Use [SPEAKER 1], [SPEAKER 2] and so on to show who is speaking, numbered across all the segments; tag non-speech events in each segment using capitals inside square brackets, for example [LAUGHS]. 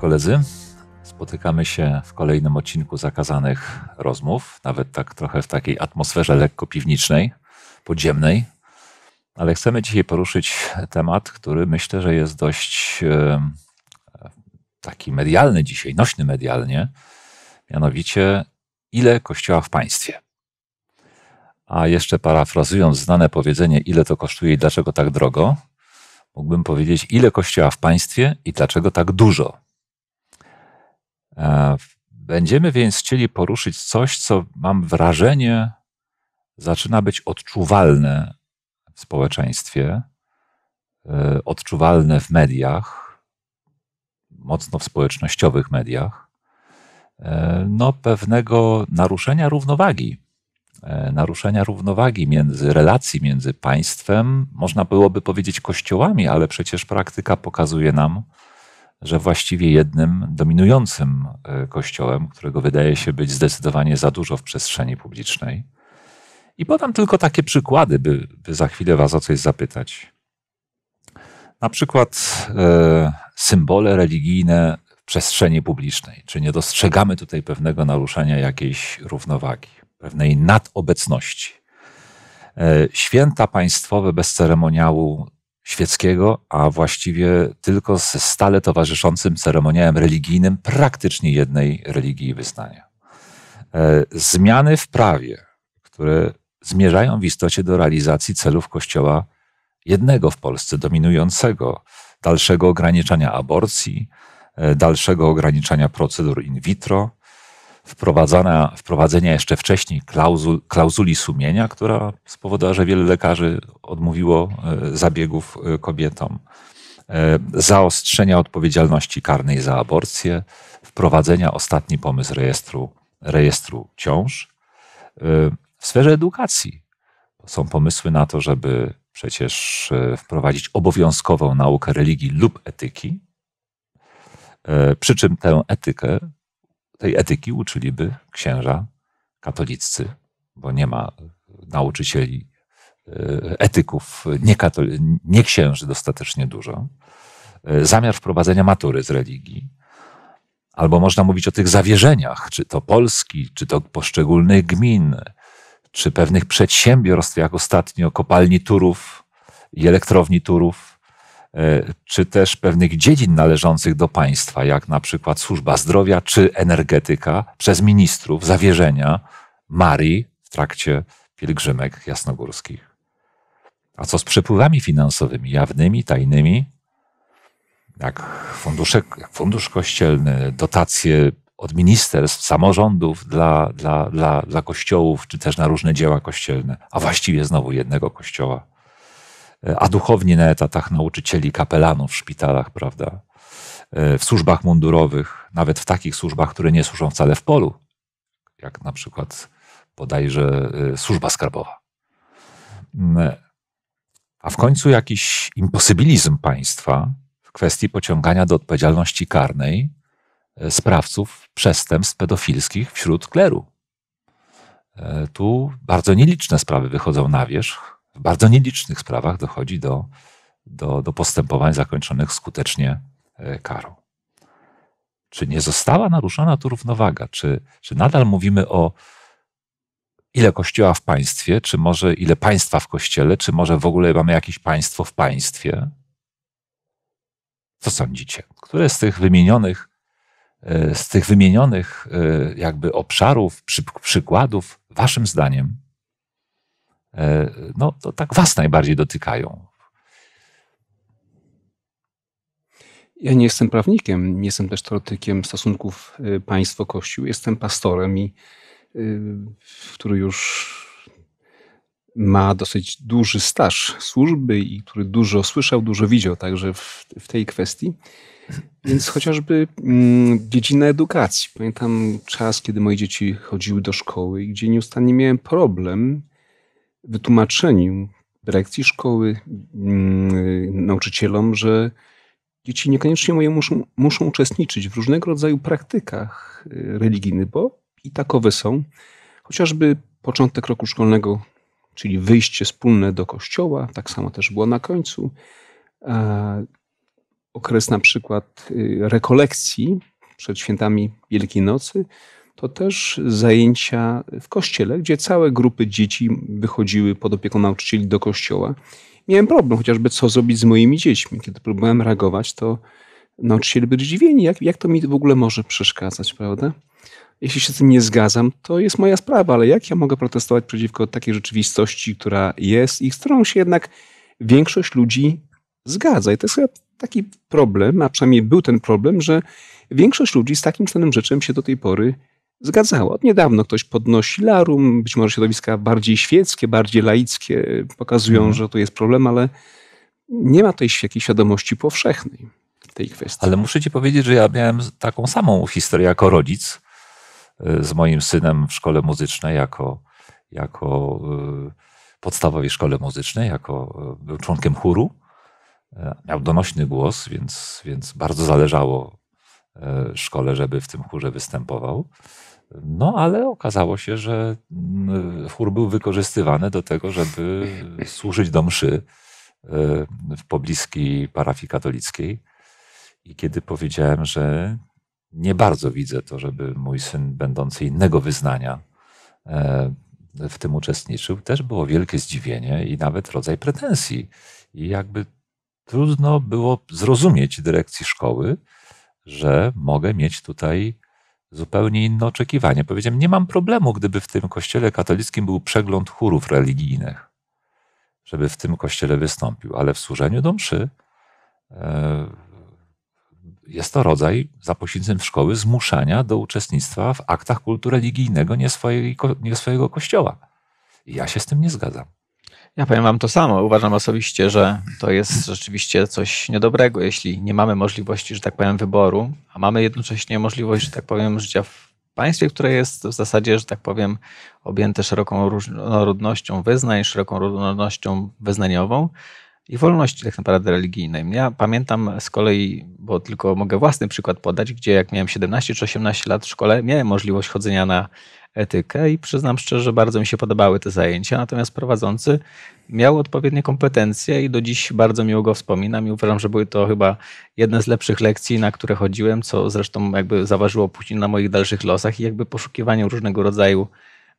[SPEAKER 1] koledzy. Spotykamy się w kolejnym odcinku zakazanych rozmów, nawet tak trochę w takiej atmosferze lekko piwnicznej, podziemnej. Ale chcemy dzisiaj poruszyć temat, który myślę, że jest dość taki medialny dzisiaj, nośny medialnie, mianowicie ile kościoła w państwie. A jeszcze parafrazując znane powiedzenie, ile to kosztuje i dlaczego tak drogo, mógłbym powiedzieć, ile kościoła w państwie i dlaczego tak dużo. E, będziemy więc chcieli poruszyć coś, co mam wrażenie zaczyna być odczuwalne w społeczeństwie, e, odczuwalne w mediach, mocno w społecznościowych mediach, e, no pewnego naruszenia równowagi. Naruszenia równowagi między relacji między państwem, można byłoby powiedzieć kościołami, ale przecież praktyka pokazuje nam, że właściwie jednym dominującym e, kościołem, którego wydaje się być zdecydowanie za dużo w przestrzeni publicznej. I podam tylko takie przykłady, by, by za chwilę Was o coś zapytać. Na przykład e, symbole religijne w przestrzeni publicznej. Czy nie dostrzegamy tutaj pewnego naruszenia jakiejś równowagi, pewnej nadobecności? E, święta państwowe bez ceremoniału świeckiego, a właściwie tylko ze stale towarzyszącym ceremoniałem religijnym praktycznie jednej religii i wyznania. E, zmiany w prawie, które zmierzają w istocie do realizacji celów Kościoła jednego w Polsce, dominującego, dalszego ograniczania aborcji, e, dalszego ograniczania procedur in vitro, wprowadzana, wprowadzenia jeszcze wcześniej klauzul, klauzuli sumienia, która spowodowała, że wiele lekarzy odmówiło e, zabiegów e, kobietom, e, zaostrzenia odpowiedzialności karnej za aborcję, wprowadzenia ostatni pomysł rejestru, rejestru ciąż. W sferze edukacji są pomysły na to, żeby przecież wprowadzić obowiązkową naukę religii lub etyki, przy czym tę etykę tej etyki uczyliby księża katoliccy, bo nie ma nauczycieli e, etyków nieksięży nie, nie dostatecznie dużo. E, zamiar wprowadzenia matury z religii, albo można mówić o tych zawierzeniach, czy to Polski, czy to poszczególnych gmin, czy pewnych przedsiębiorstw, jak ostatnio kopalni Turów i elektrowni Turów, E, czy też pewnych dziedzin należących do państwa, jak na przykład służba zdrowia czy energetyka, przez ministrów zawierzenia Marii w trakcie pielgrzymek jasnogórskich. A co z przepływami finansowymi, jawnymi, tajnymi? Jak, fundusze, jak fundusz kościelny, dotacje od ministerstw, samorządów dla, dla, dla, dla kościołów, czy też na różne dzieła kościelne, a właściwie znowu jednego kościoła a duchowni na etatach nauczycieli, kapelanów w szpitalach, prawda? E, w służbach mundurowych, nawet w takich służbach, które nie służą wcale w polu, jak na przykład bodajże e, służba skarbowa. Mm, e, a w końcu jakiś imposybilizm państwa w kwestii pociągania do odpowiedzialności karnej sprawców przestępstw pedofilskich wśród kleru. Tu bardzo nieliczne sprawy wychodzą na wierzch, w bardzo nielicznych sprawach dochodzi do, do, do postępowań zakończonych skutecznie e, karą. Czy nie została naruszona tu równowaga? Czy, czy nadal mówimy o ile kościoła w państwie, czy może ile państwa w kościele, czy może w ogóle mamy jakieś państwo w państwie? Co sądzicie? Które z tych wymienionych, e, z tych wymienionych e, jakby obszarów, przy, przykładów, waszym zdaniem E, no to tak was najbardziej dotykają.
[SPEAKER 2] Ja nie jestem prawnikiem, nie jestem też teoretykiem stosunków e, państwo-kościół. Jestem pastorem, i, e, który już ma dosyć duży staż służby i który dużo słyszał, dużo widział także w, w tej kwestii. Więc chociażby mm, dziedzina edukacji. Pamiętam czas, kiedy moje dzieci chodziły do szkoły i gdzie nieustannie miałem problem wytłumaczeniu dyrekcji szkoły, mm, nauczycielom, że dzieci niekoniecznie muszą, muszą uczestniczyć w różnego rodzaju praktykach y, religijnych, bo i takowe są. Chociażby początek roku szkolnego, czyli wyjście wspólne do kościoła, tak samo też było na końcu. Okres na przykład y, rekolekcji przed świętami Wielkiej Nocy, to też zajęcia w kościele, gdzie całe grupy dzieci wychodziły pod opieką nauczycieli do kościoła. Miałem problem chociażby, co zrobić z moimi dziećmi. Kiedy próbowałem reagować, to nauczyciele byli zdziwieni, jak, jak to mi w ogóle może przeszkadzać, prawda? Jeśli się z tym nie zgadzam, to jest moja sprawa, ale jak ja mogę protestować przeciwko takiej rzeczywistości, która jest i z którą się jednak większość ludzi zgadza? I to jest chyba taki problem, a przynajmniej był ten problem, że większość ludzi z takim stanem rzeczem się do tej pory zgadzało. Od niedawno ktoś podnosi larum, być może środowiska bardziej świeckie, bardziej laickie pokazują, mhm. że to jest problem, ale nie ma tej jakiejś świadomości powszechnej
[SPEAKER 1] tej kwestii. Ale muszę ci powiedzieć, że ja miałem taką samą historię jako rodzic y, z moim synem w szkole muzycznej, jako, jako y, podstawowej szkole muzycznej, jako y, był członkiem chóru. Miał donośny głos, więc, więc bardzo zależało szkole, żeby w tym chórze występował. No, ale okazało się, że mm, chór był wykorzystywany do tego, żeby [LAUGHS] służyć do mszy e, w pobliskiej parafii katolickiej. I kiedy powiedziałem, że nie bardzo widzę to, żeby mój syn, będący innego wyznania, e, w tym uczestniczył, też było wielkie zdziwienie i nawet rodzaj pretensji. I jakby trudno było zrozumieć dyrekcji szkoły, że mogę mieć tutaj zupełnie inne oczekiwanie. Powiedziałem, nie mam problemu, gdyby w tym kościele katolickim był przegląd chórów religijnych, żeby w tym kościele wystąpił, ale w służeniu do mszy e, jest to rodzaj za pośrednictwem szkoły zmuszania do uczestnictwa w aktach kultu religijnego nie, swojej, nie swojego kościoła. I ja się z tym nie zgadzam.
[SPEAKER 3] Ja powiem Wam to samo. Uważam osobiście, że to jest rzeczywiście coś niedobrego, jeśli nie mamy możliwości, że tak powiem, wyboru, a mamy jednocześnie możliwość, że tak powiem, życia w państwie, które jest w zasadzie, że tak powiem, objęte szeroką różnorodnością wyznań, szeroką różnorodnością wyznaniową i wolności tak naprawdę religijnej. Ja pamiętam z kolei, bo tylko mogę własny przykład podać, gdzie jak miałem 17 czy 18 lat w szkole, miałem możliwość chodzenia na etykę i przyznam szczerze, że bardzo mi się podobały te zajęcia, natomiast prowadzący miał odpowiednie kompetencje i do dziś bardzo miło go wspominam i uważam, że były to chyba jedne z lepszych lekcji, na które chodziłem, co zresztą jakby zaważyło później na moich dalszych losach i jakby poszukiwaniu różnego rodzaju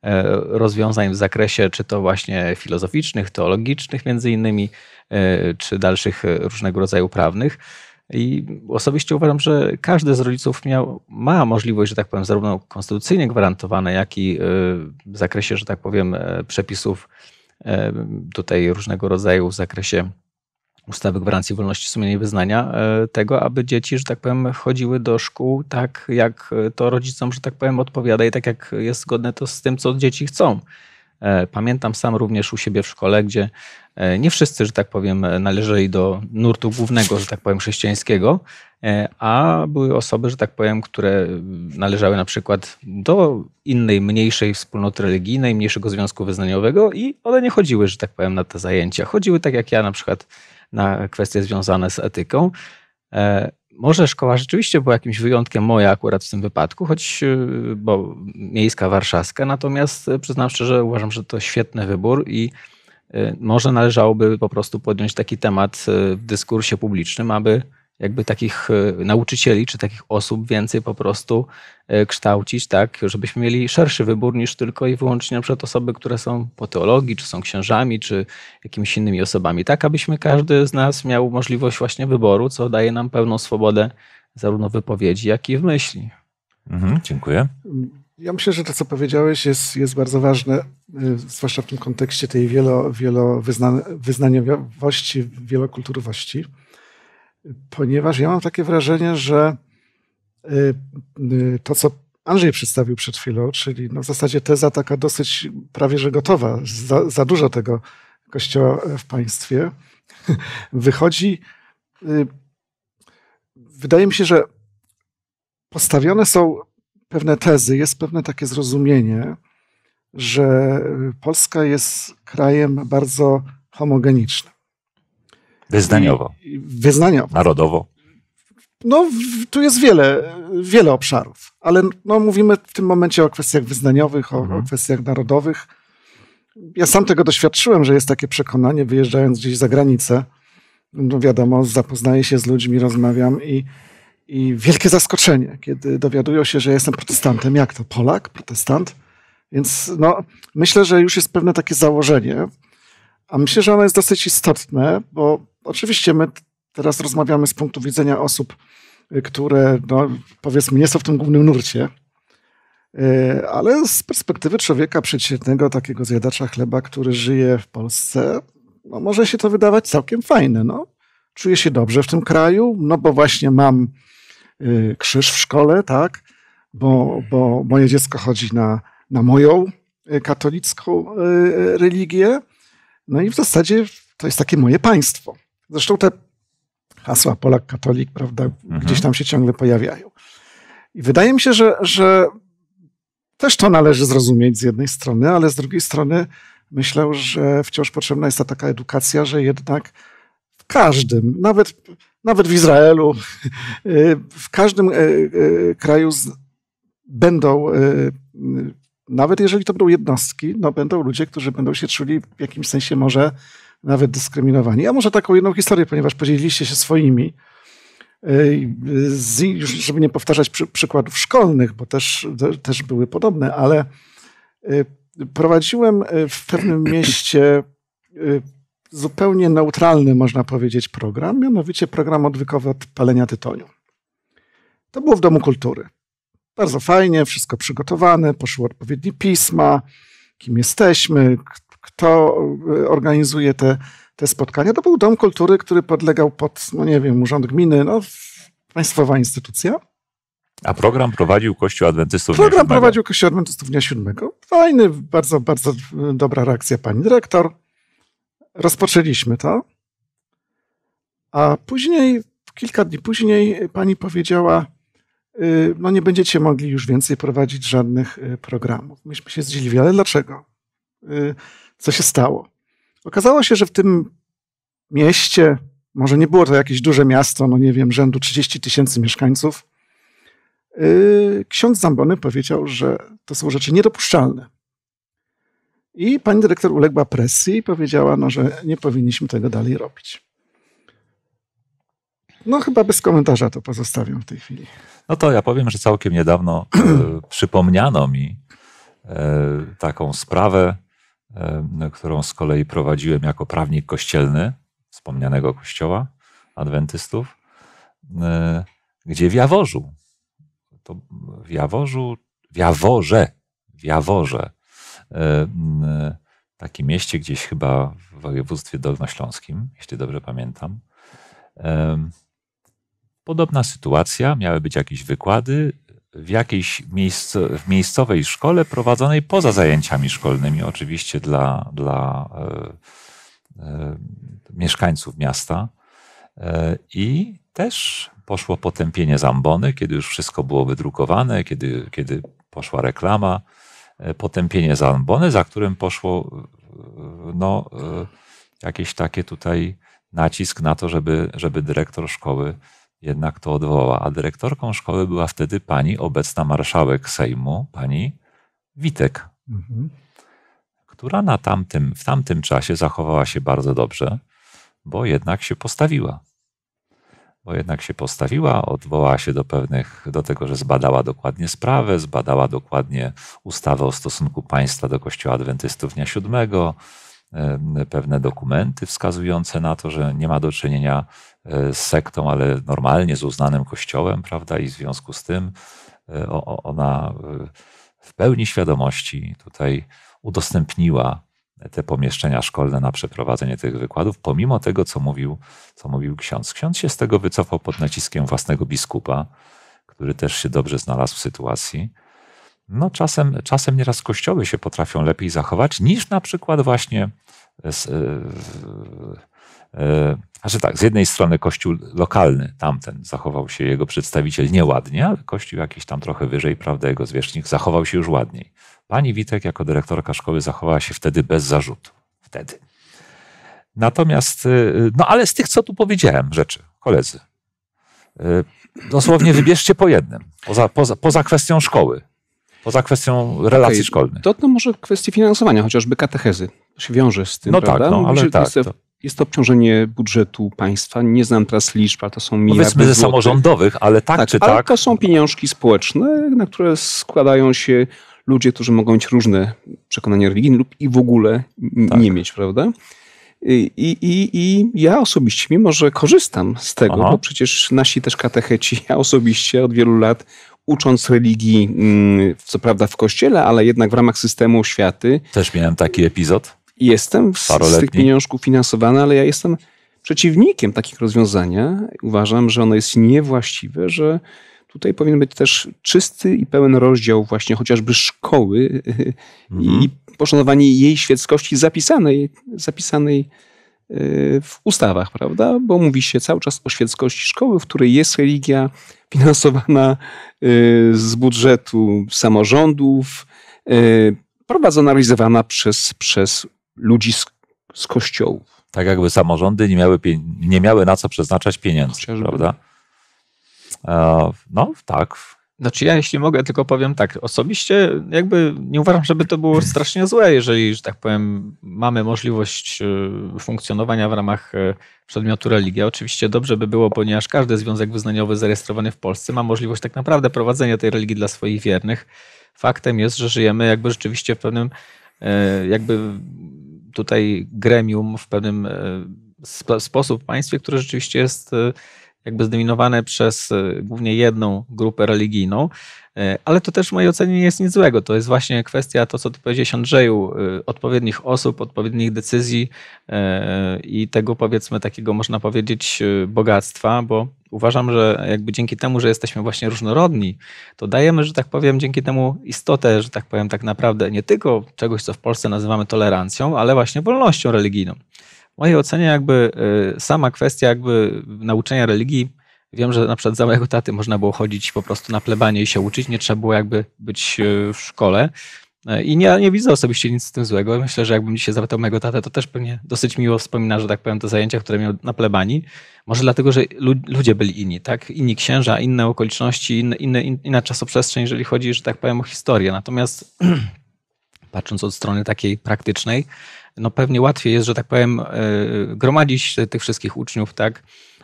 [SPEAKER 3] e, rozwiązań w zakresie czy to właśnie filozoficznych, teologicznych między innymi, e, czy dalszych e, różnego rodzaju prawnych. I osobiście uważam, że każdy z rodziców miał, ma możliwość, że tak powiem, zarówno konstytucyjnie gwarantowane, jak i y, w zakresie, że tak powiem, e, przepisów e, tutaj różnego rodzaju w zakresie ustawy gwarancji wolności sumienia i wyznania e, tego, aby dzieci, że tak powiem, chodziły do szkół tak, jak to rodzicom, że tak powiem, odpowiada i tak, jak jest zgodne to z tym, co dzieci chcą. E, pamiętam sam również u siebie w szkole, gdzie e, nie wszyscy, że tak powiem, e, należeli do nurtu głównego, że tak powiem, chrześcijańskiego, a były osoby, że tak powiem, które należały na przykład do innej, mniejszej wspólnoty religijnej, mniejszego związku wyznaniowego i one nie chodziły, że tak powiem, na te zajęcia. Chodziły tak jak ja na przykład na kwestie związane z etyką może szkoła rzeczywiście była jakimś wyjątkiem moja akurat w tym wypadku, choć y, bo miejska warszawska, natomiast y, przyznam szczerze, uważam, że to świetny wybór i y, może należałoby po prostu podjąć taki temat w dyskursie publicznym, aby jakby takich e, nauczycieli czy takich osób więcej po prostu e, kształcić, tak, żebyśmy mieli szerszy wybór niż tylko i wyłącznie na przykład osoby, które są po teologii, czy są księżami, czy jakimiś innymi osobami, tak, abyśmy każdy z nas miał możliwość właśnie wyboru, co daje nam pełną swobodę zarówno w wypowiedzi, jak i w myśli. Mhm, dziękuję.
[SPEAKER 4] Ja myślę, że to, co powiedziałeś, jest, jest bardzo ważne, e, zwłaszcza w tym kontekście tej wielo, wielowyznaniowości, wielokulturowości ponieważ ja mam takie wrażenie, że y, y, to, co Andrzej przedstawił przed chwilą, czyli no w zasadzie teza taka dosyć prawie że gotowa, za, za dużo tego kościoła e, w państwie, [LAUGHS] wychodzi. Y, wydaje mi się, że postawione są pewne tezy, jest pewne takie zrozumienie, że Polska jest krajem bardzo homogenicznym.
[SPEAKER 1] Wyznaniowo. wyznaniowo. Narodowo.
[SPEAKER 4] No, tu jest wiele, wiele obszarów, ale no, mówimy w tym momencie o kwestiach wyznaniowych, o, mhm. o kwestiach narodowych. Ja sam tego doświadczyłem, że jest takie przekonanie, wyjeżdżając gdzieś za granicę, no wiadomo, zapoznaję się z ludźmi, rozmawiam i, i wielkie zaskoczenie, kiedy dowiadują się, że jestem protestantem. Jak to? Polak? Protestant? Więc no, myślę, że już jest pewne takie założenie, a myślę, że ono jest dosyć istotne, bo Oczywiście my teraz rozmawiamy z punktu widzenia osób, y, które no, powiedzmy nie są w tym głównym nurcie, y, ale z perspektywy człowieka przeciętnego, takiego zjadacza chleba, który żyje w Polsce, no, może się to wydawać całkiem fajne. No. Czuję się dobrze w tym kraju, no bo właśnie mam y, krzyż w szkole, tak, bo, bo moje dziecko chodzi na, na moją katolicką religię. No i w zasadzie to jest takie moje państwo. Zresztą te hasła Polak, katolik, prawda, mhm. gdzieś tam się ciągle pojawiają. I wydaje mi się, że, że też to należy zrozumieć z jednej strony, ale z drugiej strony myślę, że wciąż potrzebna jest ta taka edukacja, że jednak w każdym, nawet, nawet w Izraelu, [LAUGHS] w każdym e, e, kraju będą, e, nawet jeżeli to będą jednostki, no będą ludzie, którzy będą się czuli w jakimś sensie może nawet dyskryminowani. Ja może taką jedną historię, ponieważ podzieliliście się swoimi, y, żeby nie powtarzać przy, przykładów szkolnych, bo też, też były podobne, ale y, prowadziłem y, w pewnym [COUGHS] mieście zupełnie neutralny, można powiedzieć, program, mianowicie program odwykowy od palenia tytoniu. To było w Domu Kultury. Bardzo fajnie, wszystko przygotowane, poszły odpowiednie pisma, kim jesteśmy, kto e, organizuje te, te spotkania. To był Dom Kultury, który podlegał pod, no nie wiem, Urząd Gminy, no, państwowa instytucja.
[SPEAKER 1] A program prowadził Kościół Adwentystów Program Dnia Siódmego. prowadził
[SPEAKER 4] Kościół Adwentystów Dnia Siódmego. Fajny, bardzo, bardzo e, dobra reakcja pani dyrektor. Rozpoczęliśmy to. A później, kilka dni później, pani powiedziała, y, no nie będziecie mogli już więcej prowadzić żadnych y, programów. Myśmy się zdziwili, ale dlaczego? Y, co się stało? Okazało się, że w tym mieście, może nie było to jakieś duże miasto, no nie wiem, rzędu 30 tysięcy mieszkańców, yy, ksiądz Zambony powiedział, że to są rzeczy niedopuszczalne. I pani dyrektor uległa presji i powiedziała, no, że nie powinniśmy tego dalej robić. No chyba bez komentarza to pozostawiam w tej chwili.
[SPEAKER 1] No to ja powiem, że całkiem niedawno y, [CLEARS THROAT] przypomniano mi y, taką sprawę E, którą z kolei prowadziłem jako prawnik kościelny wspomnianego kościoła adwentystów, e, gdzie w Jaworzu, to w Jaworzu, w Jaworze, w Jaworze, e, takim mieście gdzieś chyba w województwie dolnośląskim, jeśli dobrze pamiętam. Podobna sytuacja, miały być jakieś wykłady, w jakiejś miejsce, w miejscowej szkole prowadzonej poza zajęciami szkolnymi, oczywiście dla, dla e, e, mieszkańców miasta. E, I też poszło potępienie Zambony, kiedy już wszystko było wydrukowane, kiedy, kiedy poszła reklama. E, potępienie Zambony, za którym poszło e, no, e, jakieś takie tutaj nacisk na to, żeby, żeby dyrektor szkoły jednak to odwołała. A dyrektorką szkoły była wtedy pani obecna marszałek Sejmu, pani Witek, mhm. która na tamtym, w tamtym czasie zachowała się bardzo dobrze, bo jednak się postawiła. Bo jednak się postawiła, odwołała się do pewnych, do tego, że zbadała dokładnie sprawę, zbadała dokładnie ustawę o stosunku państwa do Kościoła Adwentystów Dnia Siódmego, pewne dokumenty wskazujące na to, że nie ma do czynienia e, z sektą, ale normalnie z uznanym kościołem, prawda? I w związku z tym e, ona e, w pełni świadomości tutaj udostępniła te pomieszczenia szkolne na przeprowadzenie tych wykładów, pomimo tego, co mówił, co mówił ksiądz. Ksiądz się z tego wycofał pod naciskiem własnego biskupa, który też się dobrze znalazł w sytuacji no czasem, czasem nieraz kościoły się potrafią lepiej zachować niż na przykład właśnie e, z, e, e, że tak, z jednej strony kościół lokalny, tamten, zachował się jego przedstawiciel nieładnie, ale kościół jakiś tam trochę wyżej, prawda, jego zwierzchnik, zachował się już ładniej. Pani Witek jako dyrektorka szkoły zachowała się wtedy bez zarzutu. Wtedy. Natomiast, no ale z tych, co tu powiedziałem, rzeczy, koledzy,
[SPEAKER 2] dosłownie wybierzcie po jednym, poza, poza, poza kwestią szkoły.
[SPEAKER 1] Poza kwestią
[SPEAKER 2] relacji okay, szkolnych. To, to może kwestie finansowania, chociażby katechezy. To się wiąże z tym, no tak, prawda? Tak, no, ale tak, jest, to... jest to obciążenie budżetu państwa. Nie znam teraz liczb, ale to są no miliardy Powiedzmy ze samorządowych, ale tak, tak czy ale tak. to są pieniążki społeczne, na które składają się ludzie, którzy mogą mieć różne przekonania religijne lub i w ogóle tak. nie mieć, prawda? I, i, I ja osobiście, mimo że korzystam z tego, Aha. bo przecież nasi też katecheci, ja osobiście od wielu lat ucząc religii, mm, co prawda w kościele, ale jednak w ramach systemu oświaty. Też miałem taki epizod. Jestem z, z tych pieniążków finansowany, ale ja jestem przeciwnikiem takich rozwiązania. Uważam, że ono jest niewłaściwe, że tutaj powinien być też czysty i pełen rozdział właśnie chociażby szkoły y, y, mhm. i poszanowanie jej świeckości zapisanej, zapisanej Y, w ustawach, prawda? Bo mówi się cały czas o świeckości szkoły, w której jest religia finansowana y, z budżetu samorządów, y, prowadzona, realizowana przez, przez ludzi z, z kościołów.
[SPEAKER 1] Tak jakby samorządy nie miały, nie miały na co przeznaczać pieniędzy, Chociażby. prawda?
[SPEAKER 3] E, no tak, znaczy ja jeśli mogę, tylko powiem tak, osobiście jakby nie uważam, żeby to było strasznie złe, jeżeli, że tak powiem, mamy możliwość y, funkcjonowania w ramach y, przedmiotu religia. Oczywiście dobrze by było, ponieważ każdy związek wyznaniowy zarejestrowany w Polsce ma możliwość tak naprawdę prowadzenia tej religii dla swoich wiernych. Faktem jest, że żyjemy jakby rzeczywiście w pewnym y, jakby tutaj gremium, w pewnym sposób w państwie, które rzeczywiście jest jakby zdominowane przez e, głównie jedną grupę religijną, e, ale to też w mojej ocenie nie jest nic złego. To jest właśnie kwestia, to co ty powiedziałeś Andrzeju, e, odpowiednich osób, odpowiednich decyzji i tego powiedzmy takiego można powiedzieć bogactwa, bo uważam, że jakby dzięki temu, że jesteśmy właśnie różnorodni, to dajemy, że tak powiem, dzięki temu istotę, że tak powiem, tak naprawdę nie tylko czegoś, co w Polsce nazywamy tolerancją, ale właśnie wolnością religijną mojej ocenie jakby y, sama kwestia jakby nauczenia religii, wiem, że na przykład za mojego taty można było chodzić po prostu na plebanie i się uczyć, nie trzeba było jakby być y, w szkole. Y, I nie, nie widzę osobiście nic z tym złego. Myślę, że jakbym dzisiaj zapytał mojego tatę, to też pewnie dosyć miło wspomina, że tak powiem, te zajęcia, które miał na plebanii. Może dlatego, że ludzie byli inni, tak? Inni księża, inne okoliczności, inne, inne, inna czasoprzestrzeń, jeżeli chodzi, że tak powiem, o historię. Natomiast [CLEARS THROAT] patrząc od strony takiej praktycznej, no pewnie łatwiej jest, że tak powiem, e, gromadzić tych wszystkich uczniów, tak?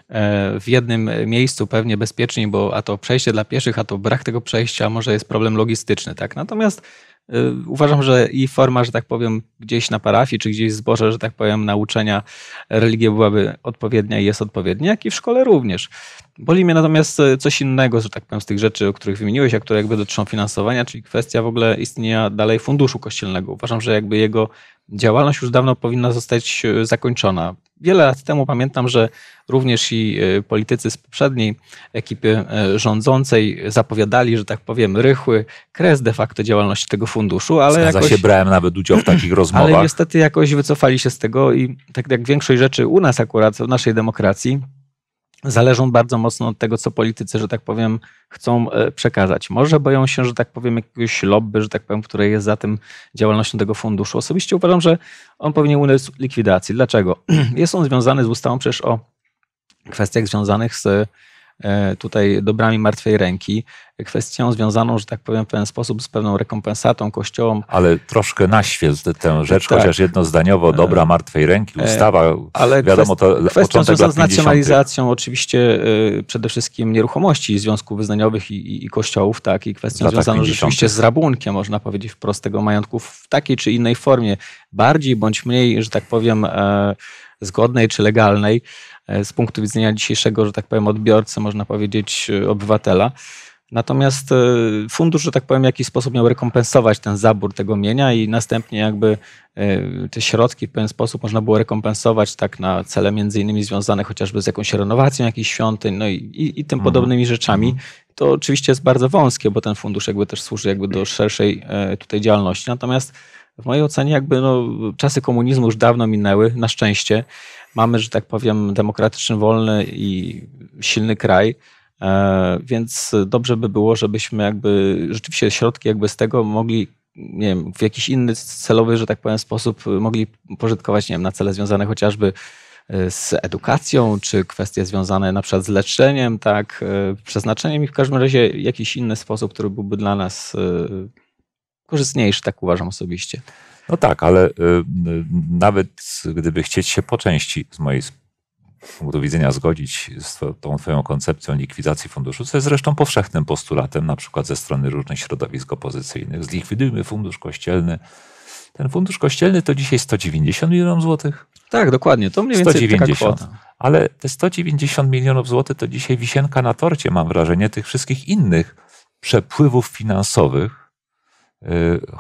[SPEAKER 3] E, w jednym miejscu pewnie bezpieczniej, bo a to przejście dla pieszych, a to brak tego przejścia może jest problem logistyczny, tak? Natomiast e, uważam, że i forma, że tak powiem, gdzieś na parafii, czy gdzieś w zborze, że tak powiem, nauczenia religii byłaby odpowiednia i jest odpowiednia, jak i w szkole również. Boli mnie natomiast e, coś innego, że tak powiem, z tych rzeczy, o których wymieniłeś, a które jakby dotyczą finansowania, czyli kwestia w ogóle istnienia dalej funduszu kościelnego. Uważam, że jakby jego działalność już dawno powinna zostać e, zakończona. Wiele lat temu pamiętam, że również i e, politycy z poprzedniej ekipy rządzącej zapowiadali, że tak powiem, rychły kres de facto działalności tego funduszu, ale jakoś, się, brałem nawet udział w takich [CLEARS THROAT] rozmowach. Ale niestety jakoś wycofali się z tego i tak jak większość rzeczy u nas akurat, w naszej demokracji, zależą bardzo mocno od tego, co politycy, że tak powiem, chcą e, przekazać. Może boją się, że tak powiem, jakiegoś lobby, że tak powiem, które jest za tym działalnością tego funduszu. Osobiście uważam, że on powinien ulec likwidacji. Dlaczego? [CLEARS THROAT] Jest on związany z ustawą przecież o kwestiach związanych z E, tutaj dobrami martwej ręki, kwestią związaną, że tak powiem, w pewien sposób z pewną rekompensatą kościołom.
[SPEAKER 1] Ale troszkę naświec tę rzecz, tak. chociaż jednozdaniowo dobra e, martwej ręki, e, ustawa, Ale wiadomo to Kwestią związaną z nacjonalizacją
[SPEAKER 3] oczywiście przede wszystkim nieruchomości związków wyznaniowych i, i, i kościołów, tak, i kwestią tak związaną 50. rzeczywiście z rabunkiem, można powiedzieć wprost, tego majątku w takiej czy innej formie, bardziej bądź mniej, że tak powiem, zgodnej czy legalnej, E, z punktu widzenia dzisiejszego, że tak powiem, odbiorcy, można powiedzieć, e, obywatela. Natomiast e, fundusz, że tak powiem, w jakiś sposób miał rekompensować ten zabór tego mienia i następnie jakby te środki w pewien sposób można było rekompensować tak na cele między innymi związane chociażby z jakąś renowacją jakichś świątyń no i, i, i tym mhm. podobnymi mhm. rzeczami. To oczywiście jest bardzo wąskie, bo ten fundusz jakby też służy jakby do szerszej tutaj działalności. Natomiast w mojej ocenie jakby no, czasy komunizmu już dawno minęły, na szczęście mamy, że tak powiem, demokratyczny, wolny i silny kraj, e, więc dobrze by było, żebyśmy jakby rzeczywiście środki jakby z tego mogli nie wiem, w jakiś inny celowy, że tak powiem, sposób mogli pożytkować, nie wiem, na cele związane chociażby e, z edukacją, czy kwestie związane na przykład z leczeniem, tak, e, przeznaczeniem i w każdym razie jakiś inny sposób, który byłby dla nas korzystniejszy, tak uważam osobiście.
[SPEAKER 1] No tak, ale y, y, nawet gdyby chcieć się po części z mojej punktu widzenia zgodzić z tą twoją koncepcją likwidacji funduszu, co jest zresztą powszechnym postulatem, na przykład ze strony różnych środowisk opozycyjnych. Zlikwidujmy fundusz kościelny. Ten fundusz kościelny to dzisiaj 190 milionów złotych.
[SPEAKER 3] Tak, dokładnie.
[SPEAKER 1] To mniej więcej 190. Taka kwota. Ale te 190 milionów złotych to dzisiaj wisienka na torcie, mam wrażenie, tych wszystkich innych przepływów finansowych, Y,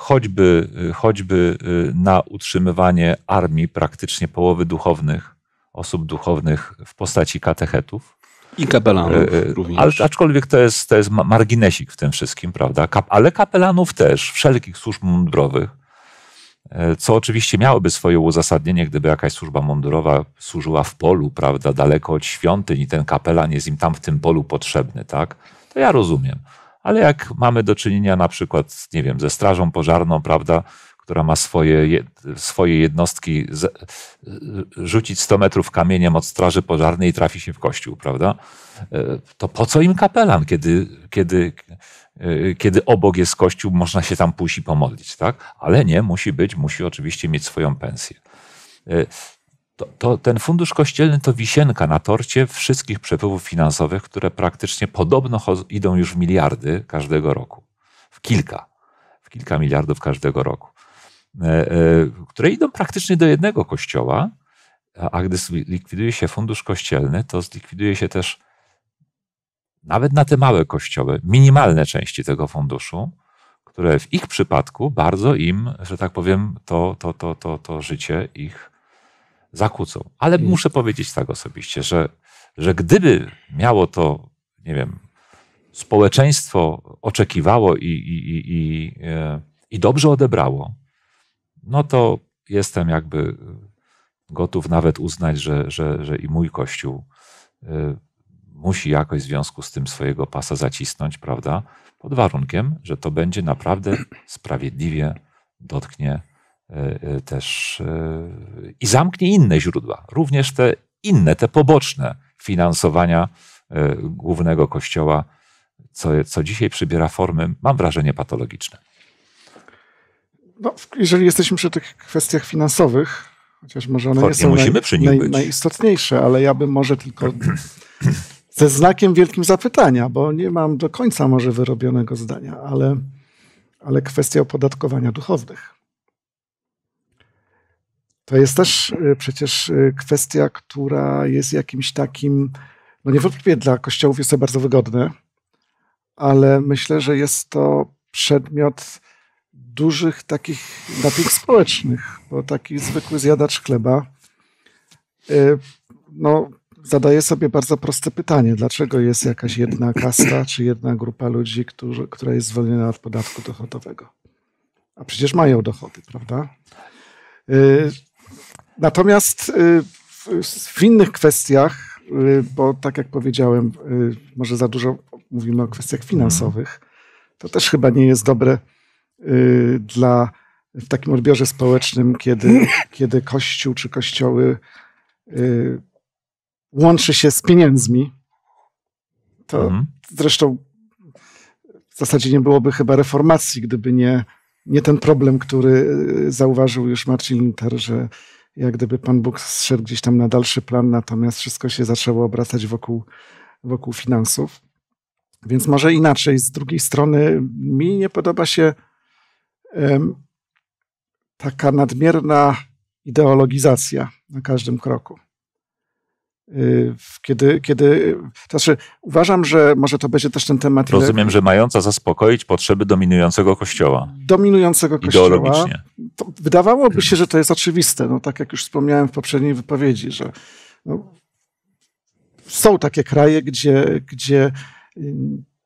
[SPEAKER 1] choćby, y, choćby y, na utrzymywanie armii praktycznie połowy duchownych, osób duchownych w postaci katechetów. I kapelanów również. Aczkolwiek to jest, to jest marginesik w tym wszystkim, prawda? Ale kapelanów też, wszelkich służb mundurowych, co oczywiście miałoby swoje uzasadnienie, gdyby jakaś służba mundurowa służyła w polu, prawda, daleko od świątyń i ten kapelan jest im tam w tym polu potrzebny, tak? To ja rozumiem ale jak mamy do czynienia na przykład, nie wiem, ze strażą pożarną, prawda, która ma swoje, swoje jednostki, e, rzucić 100 metrów kamieniem od straży pożarnej i trafi się w kościół, prawda? E, to po co im kapelan, kiedy, kiedy, e, kiedy obok jest kościół, można się tam pójść i pomodlić, tak? Ale nie, musi być, musi oczywiście mieć swoją pensję to, to, ten fundusz kościelny to wisienka na torcie wszystkich przepływów finansowych, które praktycznie podobno idą już w miliardy każdego roku. W kilka. W kilka miliardów każdego roku. E, e, które idą praktycznie do jednego kościoła, a gdy zlikwiduje się fundusz kościelny, to zlikwiduje się też nawet na te małe kościoły, minimalne części tego funduszu, które w ich przypadku bardzo im, że tak powiem, to, to, to, to, to życie ich zakłócą. Ale muszę powiedzieć tak osobiście, że, że gdyby miało to, nie wiem, społeczeństwo oczekiwało i, i, i, i, e, i dobrze odebrało, no to jestem jakby gotów nawet uznać, że, że, że i mój kościół e, musi jakoś w związku z tym swojego pasa zacisnąć, prawda? Pod warunkiem, że to będzie naprawdę sprawiedliwie dotknie E, e, też e, i zamknie inne źródła, również te inne, te poboczne finansowania głównego kościoła, co, co dzisiaj przybiera formy, mam wrażenie, patologiczne.
[SPEAKER 4] No, jeżeli jesteśmy przy tych kwestiach finansowych, chociaż może one nie są musimy naj, naj, najistotniejsze, ale ja bym może tylko [CLEARS THROAT] ze znakiem wielkim zapytania, bo nie mam do końca może wyrobionego zdania, ale, ale kwestia opodatkowania duchownych. To jest też y, przecież y, kwestia, która jest jakimś takim, no niewątpliwie dla kościołów jest to bardzo wygodne, ale myślę, że jest to przedmiot dużych takich napięć społecznych, bo taki zwykły zjadacz chleba y, no, zadaje sobie bardzo proste pytanie, dlaczego jest jakaś jedna kasta czy jedna grupa ludzi, którzy, która jest zwolniona od podatku dochodowego. A przecież mają dochody, prawda? Natomiast y, w innych kwestiach, y, bo tak jak powiedziałem, y, może za dużo mówimy o kwestiach mhm. finansowych, to też chyba nie jest dobre dla w takim odbiorze społecznym, kiedy, [LAUGHS] kiedy kościół czy kościoły łączy się z pieniędzmi. To mhm. zresztą w zasadzie nie byłoby chyba reformacji, gdyby nie, nie ten problem, który zauważył już Marcin Luther, że jak gdyby Pan Bóg zszedł gdzieś tam na dalszy plan, natomiast wszystko się zaczęło obracać wokół, wokół finansów. Więc może inaczej, z drugiej strony mi nie podoba się um, taka nadmierna ideologizacja na każdym kroku. Y, kiedy, kiedy to znaczy, uważam, że może to będzie też ten temat. Rozumiem, ile...
[SPEAKER 1] że mająca zaspokoić potrzeby dominującego kościoła.
[SPEAKER 4] Dominującego kościoła. Ideologicznie. To wydawałoby się, że to jest oczywiste. No, tak jak już wspomniałem w poprzedniej wypowiedzi, że no, są takie kraje, gdzie, gdzie y,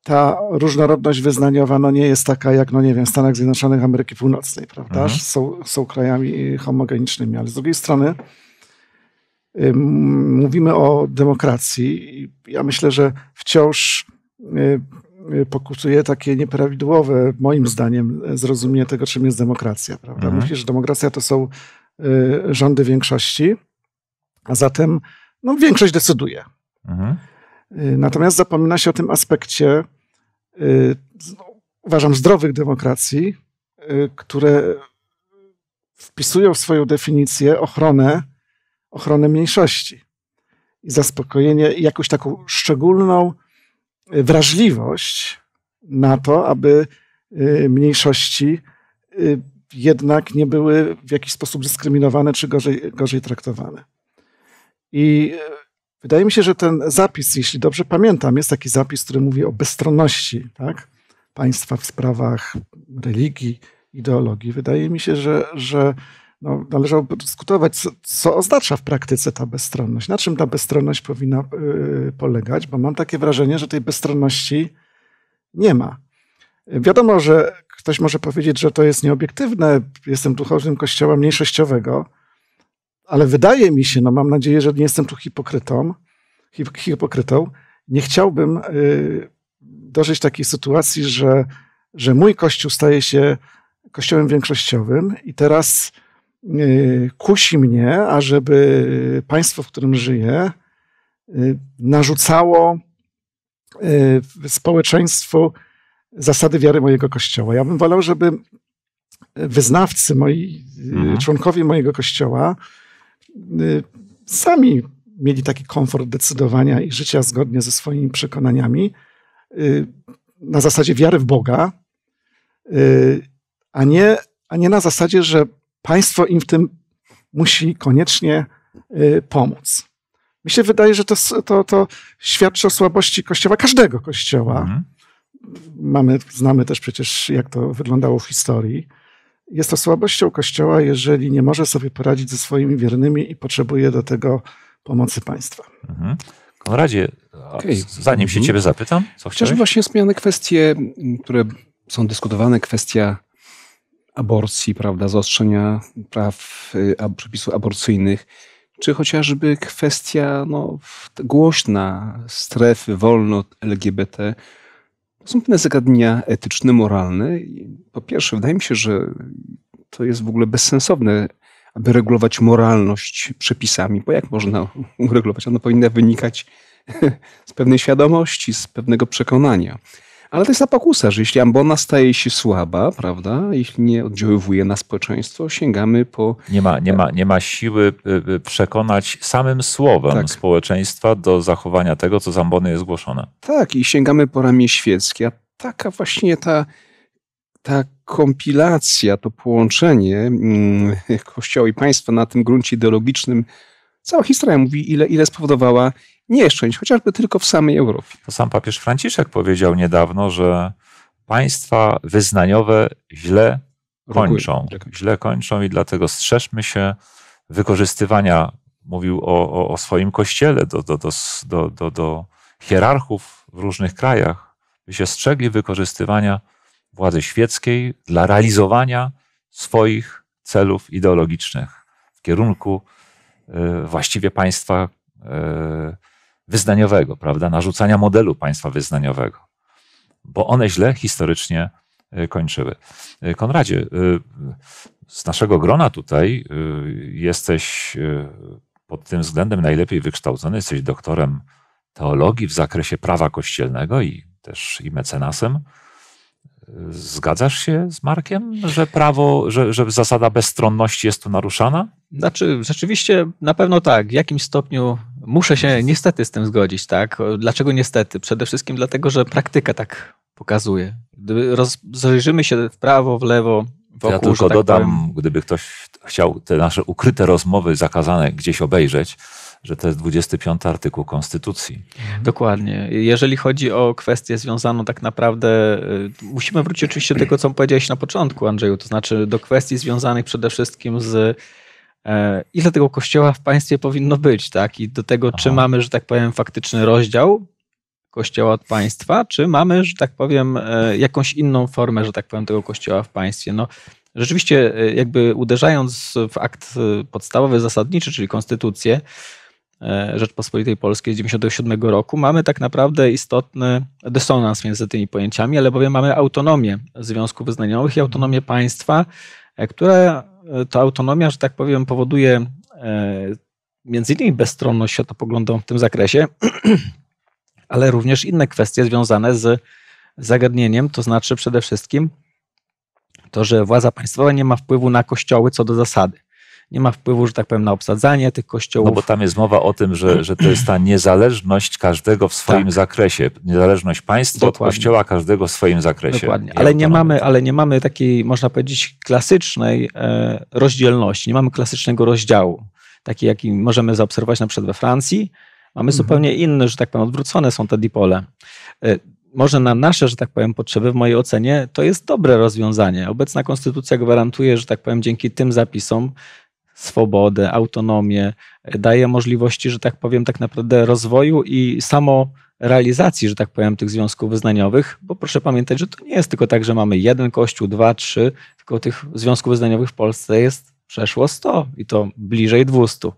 [SPEAKER 4] ta różnorodność wyznaniowa no, nie jest taka jak, no nie wiem, w Stanach Zjednoczonych Ameryki Północnej, prawda? Mhm. Są, są krajami homogenicznymi, ale z drugiej strony Mówimy o demokracji. Ja myślę, że wciąż y, y, pokusuje takie nieprawidłowe, moim zdaniem, zrozumienie tego, czym jest demokracja. Prawda? Mhm. że demokracja to są y, rządy większości, a zatem no, większość decyduje. Mhm. Natomiast zapomina się o tym aspekcie, no, uważam, zdrowych demokracji, które wpisują w swoją definicję ochronę ochronę mniejszości i zaspokojenie, jakąś taką szczególną y, wrażliwość na to, aby y, mniejszości y, jednak nie były w jakiś sposób dyskryminowane czy gorzej, gorzej traktowane. I wydaje mi się, że ten zapis, jeśli dobrze pamiętam, jest taki zapis, który mówi o bezstronności tak? państwa w sprawach religii, ideologii. Wydaje mi się, że, że no, należałoby dyskutować, co, co, oznacza w praktyce ta bezstronność, na czym ta bezstronność powinna yy, polegać, bo mam takie wrażenie, że tej bezstronności nie ma. Wiadomo, że ktoś może powiedzieć, że to jest nieobiektywne, jestem duchownym kościoła mniejszościowego, ale wydaje mi się, no mam nadzieję, że nie jestem tu hipokrytą, hip, hipokrytą, nie chciałbym yy, dożyć takiej sytuacji, że, że mój kościół staje się kościołem większościowym i teraz Y, kusi mnie, ażeby państwo, w którym żyję, y, narzucało y, społeczeństwu zasady wiary mojego kościoła. Ja bym wolał, żeby wyznawcy, moi, mhm. członkowie mojego kościoła, sami mieli taki komfort decydowania i życia zgodnie ze swoimi przekonaniami na zasadzie wiary w Boga, a nie, a nie na zasadzie, że Państwo im w tym musi koniecznie y, pomóc. Mi się wydaje, że to, to, to świadczy o słabości kościoła, każdego kościoła. Mhm. Mamy, znamy też przecież, jak to wyglądało w historii. Jest to słabością kościoła, jeżeli nie może sobie poradzić ze swoimi wiernymi i potrzebuje do tego pomocy państwa.
[SPEAKER 1] Mhm. Konradzie, okay. zanim
[SPEAKER 4] się mhm. ciebie zapytam, co chciałeś? Chociaż właśnie
[SPEAKER 2] wspomniane kwestie, które są dyskutowane, kwestia aborcji, prawda, zaostrzenia praw, y, przepisów aborcyjnych, czy chociażby kwestia no, głośna strefy wolno LGBT. To są pewne zagadnienia etyczne, moralne. Po pierwsze, wydaje mi się, że to jest w ogóle bezsensowne, aby regulować moralność przepisami, bo jak można uregulować? Ona powinna wynikać [LAUGHS] z pewnej świadomości, z pewnego przekonania. Ale to jest ta pokusa, że jeśli ambona staje się słaba, prawda, jeśli nie oddziaływuje na społeczeństwo, sięgamy po...
[SPEAKER 1] Nie ma, nie ma, nie ma siły y, y, przekonać samym słowem tak. społeczeństwa do zachowania tego, co z ambony jest zgłoszone.
[SPEAKER 2] Tak, i sięgamy po ramię świeckie. A taka właśnie ta, ta kompilacja, to połączenie mm, [LAUGHS] Kościoła i państwa na tym gruncie ideologicznym Cała historia mówi, ile, ile spowodowała nieszczęść, chociażby tylko w samej Europie. To sam papież Franciszek
[SPEAKER 1] powiedział niedawno, że państwa wyznaniowe źle kończą. Źle kończą i dlatego strzeżmy się wykorzystywania, mówił o, o, o swoim kościele, do, do, do, do, do hierarchów w różnych krajach, by się strzegli wykorzystywania władzy świeckiej dla realizowania swoich celów ideologicznych w kierunku E, właściwie państwa e, wyznaniowego, prawda? Narzucania modelu państwa wyznaniowego, bo one źle historycznie e, kończyły. Konradzie, z naszego grona tutaj jesteś pod tym względem najlepiej wykształcony, jesteś doktorem teologii w zakresie prawa kościelnego i też i mecenasem. Zgadzasz się z Markiem, że
[SPEAKER 3] prawo, że, że zasada bezstronności jest tu naruszana? Znaczy, rzeczywiście na pewno tak. W jakim stopniu muszę się niestety z tym zgodzić, tak? Dlaczego niestety? Przede wszystkim dlatego, że praktyka tak pokazuje. Gdy rozejrzymy się w prawo, w lewo, wokół, Ja tylko tak dodam, powiem...
[SPEAKER 1] gdyby ktoś chciał te nasze ukryte rozmowy zakazane gdzieś obejrzeć, że to jest 25 artykuł Konstytucji.
[SPEAKER 3] Dokładnie. Jeżeli chodzi o kwestię związaną tak naprawdę, y, musimy wrócić oczywiście do tego, co powiedziałeś na początku, Andrzeju, to znaczy do kwestii związanych przede wszystkim z e, ile tego kościoła w państwie powinno być, tak? I do tego, Aha. czy mamy, że tak powiem, faktyczny rozdział kościoła od państwa, czy mamy, że tak powiem, e, jakąś inną formę, że tak powiem, tego kościoła w państwie. No, rzeczywiście, e, jakby uderzając w akt podstawowy, zasadniczy, czyli konstytucję, E, Rzeczpospolitej Polskiej z 1997 roku, mamy tak naprawdę istotny dysonans między tymi pojęciami, ale bowiem mamy autonomię związków wyznaniowych i autonomię państwa, e, która e, to autonomia, że tak powiem, powoduje między innymi bezstronność światopoglądową w tym zakresie, [CLEARS THROAT] ale również inne kwestie związane z zagadnieniem, to znaczy przede wszystkim to, że władza państwowa nie ma wpływu na kościoły co do zasady nie ma wpływu, że tak powiem, na obsadzanie tych kościołów. No bo
[SPEAKER 1] tam jest mowa o tym, że, że to jest ta niezależność każdego w swoim tak. zakresie, niezależność państwa Dokładnie. od kościoła, każdego w swoim zakresie. Dokładnie, ale
[SPEAKER 3] nie, mamy, ale nie mamy takiej, można powiedzieć, klasycznej e, rozdzielności, nie mamy klasycznego rozdziału, taki jaki możemy zaobserwować na przykład we Francji. Mamy mhm. zupełnie inny, że tak powiem, odwrócone są te dipole. E, może na nasze, że tak powiem, potrzeby, w mojej ocenie, to jest dobre rozwiązanie. Obecna konstytucja gwarantuje, że tak powiem, dzięki tym zapisom swobodę, autonomię, e, daje możliwości, że tak powiem, tak naprawdę rozwoju i samo realizacji, że tak powiem, tych związków wyznaniowych, bo proszę pamiętać, że to nie jest tylko tak, że mamy jeden kościół, dwa, trzy, tylko tych związków wyznaniowych w Polsce jest przeszło 100 i to bliżej 200.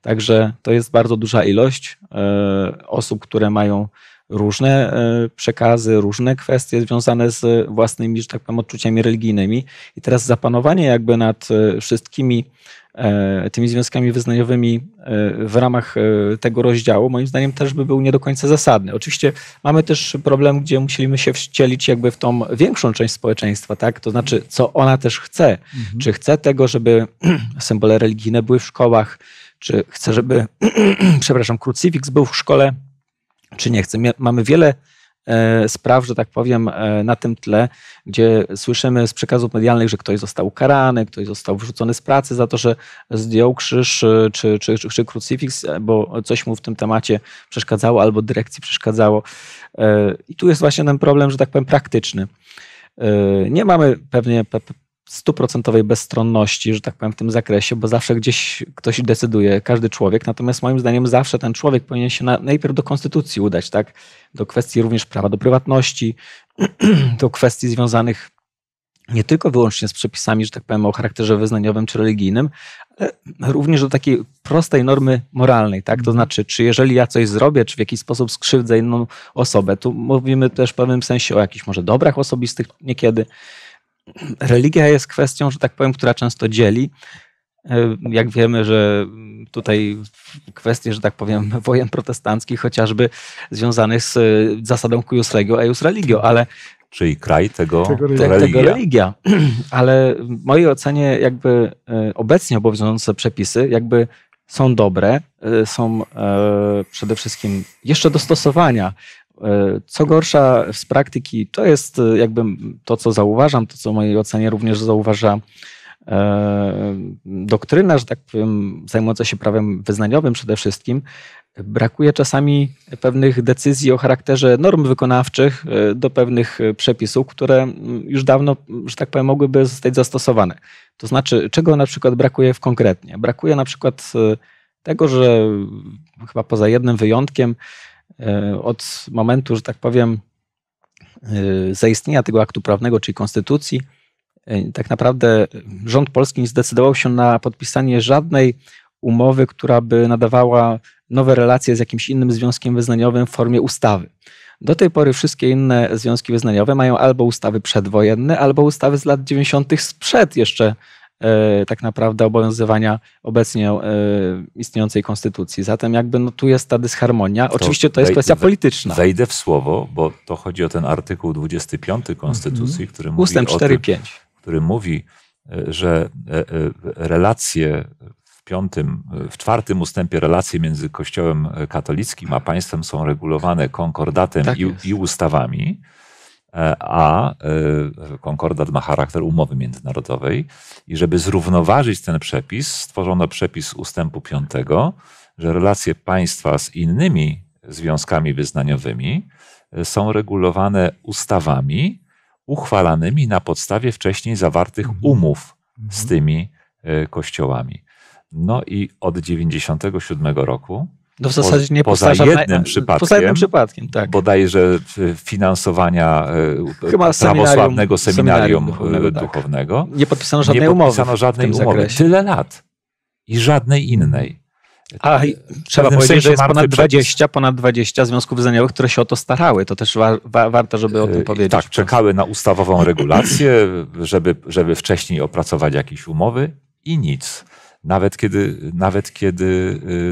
[SPEAKER 3] Także to jest bardzo duża ilość e, osób, które mają różne e, przekazy, różne kwestie związane z własnymi, że tak powiem, odczuciami religijnymi. I teraz zapanowanie jakby nad wszystkimi E, tymi związkami wyznaniowymi e, w ramach e, tego rozdziału, moim zdaniem też by był nie do końca zasadny. Oczywiście mamy też problem, gdzie musieliśmy się wcielić jakby w tą większą część społeczeństwa, tak? To znaczy, co ona też chce. Mhm. Czy chce tego, żeby [CLEARS THROAT] symbole religijne były w szkołach, czy chce, żeby, [CLEARS THROAT] przepraszam, krucyfiks był w szkole, czy nie chce. Mamy wiele E, spraw, że tak powiem, e, na tym tle, gdzie słyszymy z przekazów medialnych, że ktoś został karany, ktoś został wyrzucony z pracy za to, że zdjął krzyż e, czy, czy, czy, czy krucyfiks, bo coś mu w tym temacie przeszkadzało albo dyrekcji przeszkadzało. I tu jest właśnie ten problem, że tak powiem, praktyczny. Nie mamy pewnie stuprocentowej bezstronności, że tak powiem, w tym zakresie, bo zawsze gdzieś ktoś decyduje, każdy człowiek. Natomiast moim zdaniem zawsze ten człowiek powinien się najpierw do konstytucji udać, tak? Do kwestii również prawa do prywatności, [CLEARS THROAT] do kwestii związanych nie tylko wyłącznie z przepisami, że tak powiem, o charakterze wyznaniowym czy religijnym, ale również do takiej prostej normy moralnej, tak? To znaczy, czy jeżeli ja coś zrobię, czy w jakiś sposób skrzywdzę inną osobę, tu mówimy też w pewnym sensie o jakichś może dobrach osobistych niekiedy, religia jest kwestią, że tak powiem, która często dzieli. E, jak wiemy, że tutaj kwestie, że tak powiem, [LAUGHS] wojen protestanckich, chociażby związanych z e, zasadą cuius regio, eius religio, ale czyli kraj tego, tego, religia. tego religia. [CLEARS THROAT] Ale w mojej ocenie jakby e, obecnie obowiązujące przepisy jakby są dobre, są przede wszystkim jeszcze dostosowania. E, co gorsza, z praktyki to jest e, jakby to, co zauważam, to, co w mojej ocenie również zauważa e, doktryna, że tak powiem, zajmująca się prawem wyznaniowym przede wszystkim, brakuje czasami pewnych decyzji o charakterze norm wykonawczych do pewnych przepisów, które już dawno, że tak powiem, mogłyby zostać zastosowane. To znaczy, czego na przykład brakuje w konkretnie? Brakuje na przykład tego, że chyba poza jednym wyjątkiem, E, od momentu, że tak powiem, e, zaistnienia tego aktu prawnego, czyli konstytucji, e, tak naprawdę rząd polski nie zdecydował się na podpisanie żadnej umowy, która by nadawała nowe relacje z jakimś innym związkiem wyznaniowym w formie ustawy. Do tej pory wszystkie inne związki wyznaniowe mają albo ustawy przedwojenne, albo ustawy z lat 90. sprzed jeszcze E, tak naprawdę obowiązywania obecnie e, istniejącej konstytucji. Zatem jakby no, tu jest ta dysharmonia. Oczywiście to jest wej, kwestia
[SPEAKER 1] polityczna. Wejdę w słowo, bo to chodzi o ten artykuł 25 mhm. Konstytucji, mm -hmm. który mówi Ustęp 4, o tym, który mówi, e, że relacje w piątym, w czwartym ustępie relacje między Kościołem katolickim a państwem są regulowane konkordatem tak i, i, ustawami. E, a konkordat e, ma charakter umowy międzynarodowej. I żeby zrównoważyć ten przepis, stworzono przepis ustępu 5, że relacje państwa z innymi związkami wyznaniowymi e, są regulowane ustawami uchwalanymi na podstawie wcześniej zawartych mhm. umów z mhm. tymi kościołami. No i od 1997 roku no w zasadzie nie poza jednym przypadkiem. Poza jednym przypadkiem, tak. Bodajże finansowania e, Chyba prawosławnego seminarium, seminarium duchownego, e, tak. duchownego. Tak. Nie podpisano żadnej nie umowy. Nie podpisano żadnej umowy. Zakresie. Tyle lat i żadnej innej. A e,
[SPEAKER 3] trzeba powiedzieć, że jest ponad 20, ponad 20 związków wyznaniowych, które się o to starały. To też wa wa warto, żeby o tym powiedzieć. Tak, czekały na ustawową regulację, żeby, żeby wcześniej
[SPEAKER 1] opracować jakieś umowy i nic nawet kiedy, nawet kiedy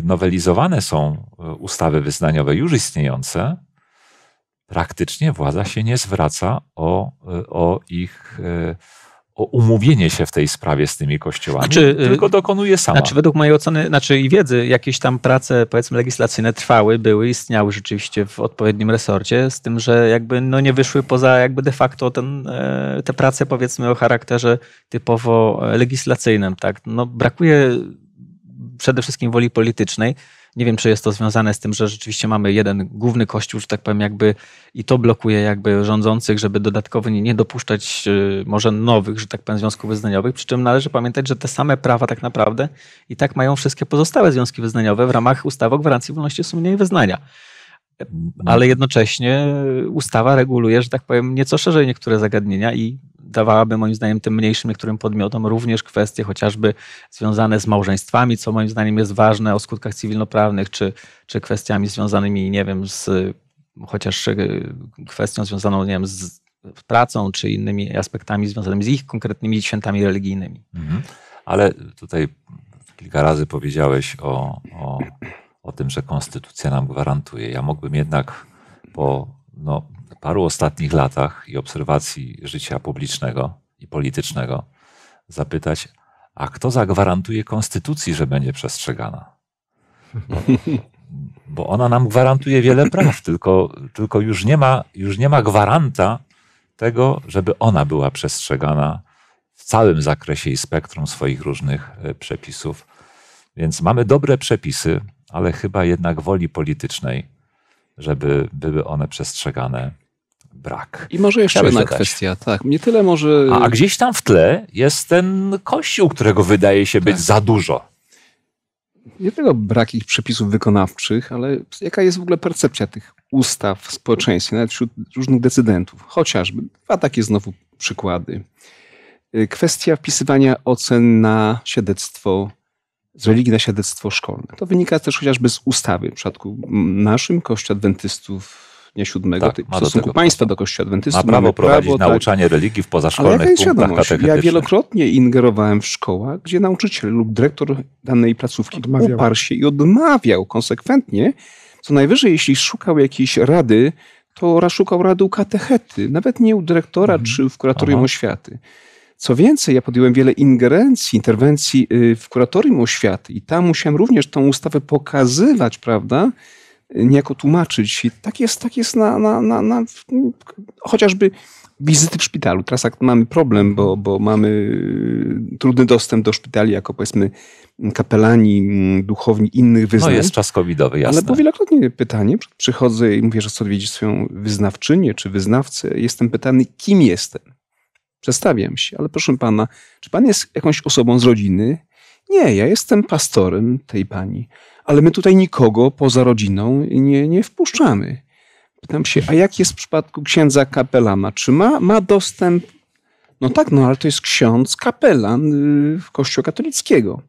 [SPEAKER 1] y, nowelizowane są y, ustawy wyznaniowe już istniejące, praktycznie władza się nie zwraca o, y, o ich o umówienie się w tej sprawie z tymi kościołami, znaczy, y, tylko dokonuje sama. Znaczy
[SPEAKER 3] według mojej oceny, znaczy i wiedzy, jakieś tam prace powiedzmy legislacyjne trwały, były, istniały rzeczywiście w odpowiednim resorcie, z tym, że jakby no nie wyszły poza jakby de facto ten, e, te prace powiedzmy o charakterze typowo e, legislacyjnym, tak? No brakuje przede wszystkim woli politycznej, nie wiem, czy jest to związane z tym, że rzeczywiście mamy jeden główny kościół, że tak powiem, jakby i to blokuje jakby rządzących, żeby dodatkowo nie, nie dopuszczać y, może nowych, że tak powiem, związków wyznaniowych. Przy czym należy pamiętać, że te same prawa tak naprawdę i tak mają wszystkie pozostałe związki wyznaniowe w ramach ustawy o gwarancji wolności sumienia i wyznania. No. ale jednocześnie ustawa reguluje, że tak powiem, nieco szerzej niektóre zagadnienia i dawałaby moim zdaniem tym mniejszym niektórym podmiotom również kwestie chociażby związane z małżeństwami, co moim zdaniem jest ważne o skutkach cywilnoprawnych, czy, czy kwestiami związanymi, nie wiem, z chociaż e, kwestią związaną, nie wiem, z pracą, czy innymi aspektami związanymi z ich konkretnymi świętami religijnymi. Mhm. Ale tutaj kilka razy powiedziałeś o, o
[SPEAKER 1] o tym, że konstytucja nam gwarantuje. Ja mógłbym jednak po no, paru ostatnich latach i obserwacji życia publicznego i politycznego zapytać, a kto zagwarantuje konstytucji, że będzie przestrzegana? Bo ona nam gwarantuje wiele praw, tylko, tylko już, nie ma, już nie ma gwaranta tego, żeby ona była przestrzegana w całym zakresie i spektrum swoich różnych e, przepisów. Więc mamy dobre przepisy, ale chyba jednak woli politycznej, żeby były one przestrzegane.
[SPEAKER 2] Brak. I może jeszcze jedna dodać. kwestia, tak. Nie tyle może. A, a, gdzieś
[SPEAKER 1] tam w tle jest ten kościół, którego wydaje się być tak. za dużo
[SPEAKER 2] nie tylko brak ich przepisów wykonawczych, ale jaka jest w ogóle percepcja tych ustaw w społeczeństwie, nawet wśród różnych decydentów. Chociażby dwa takie znowu przykłady. Y, kwestia wpisywania ocen na świadectwo z religii na świadectwo szkolne. To wynika też chociażby z ustawy w przypadku naszym Kościoła Adwentystów dnia siódmego, tak, w stosunku państwa do Kościoła Adwentystów. Ma prawo prowadzić prawo, tak. nauczanie tak. religii w pozaszkolnych Ale punktach katechetycznych. Ja wielokrotnie ingerowałem w szkołach, gdzie nauczyciel lub dyrektor danej placówki odmawiał. uparł się i odmawiał konsekwentnie. Co najwyżej, jeśli szukał jakiejś rady, to szukał rady u katechety, nawet nie u dyrektora mhm. czy w kuratorium Aha. oświaty. Co więcej, ja podjąłem wiele ingerencji, interwencji y, w kuratorium oświaty i tam musiałem również tą ustawę pokazywać, prawda? Y, niejako tłumaczyć. I tak jest, tak jest na, na, na, na chociażby wizyty w szpitalu. Teraz jak mamy problem, bo, bo mamy y, trudny dostęp do szpitali jako powiedzmy kapelani, mm, duchowni innych no, wyznań. No jest
[SPEAKER 1] czas covidowy, jasne. Ale było
[SPEAKER 2] wielokrotnie pytanie, przychodzę i mówię, że chcę odwiedzić swoją wyznawczynię czy wyznawcę. Jestem pytany, kim jestem? Przedstawiam się, ale proszę pana, czy pan jest jakąś osobą z rodziny? Nie, ja jestem pastorem tej pani, ale my tutaj nikogo poza rodziną nie, nie wpuszczamy. Pytam się, a jak jest w przypadku księdza kapelana? Czy ma, ma dostęp? No tak, no ale to jest ksiądz kapelan y, Kościoła katolickiego.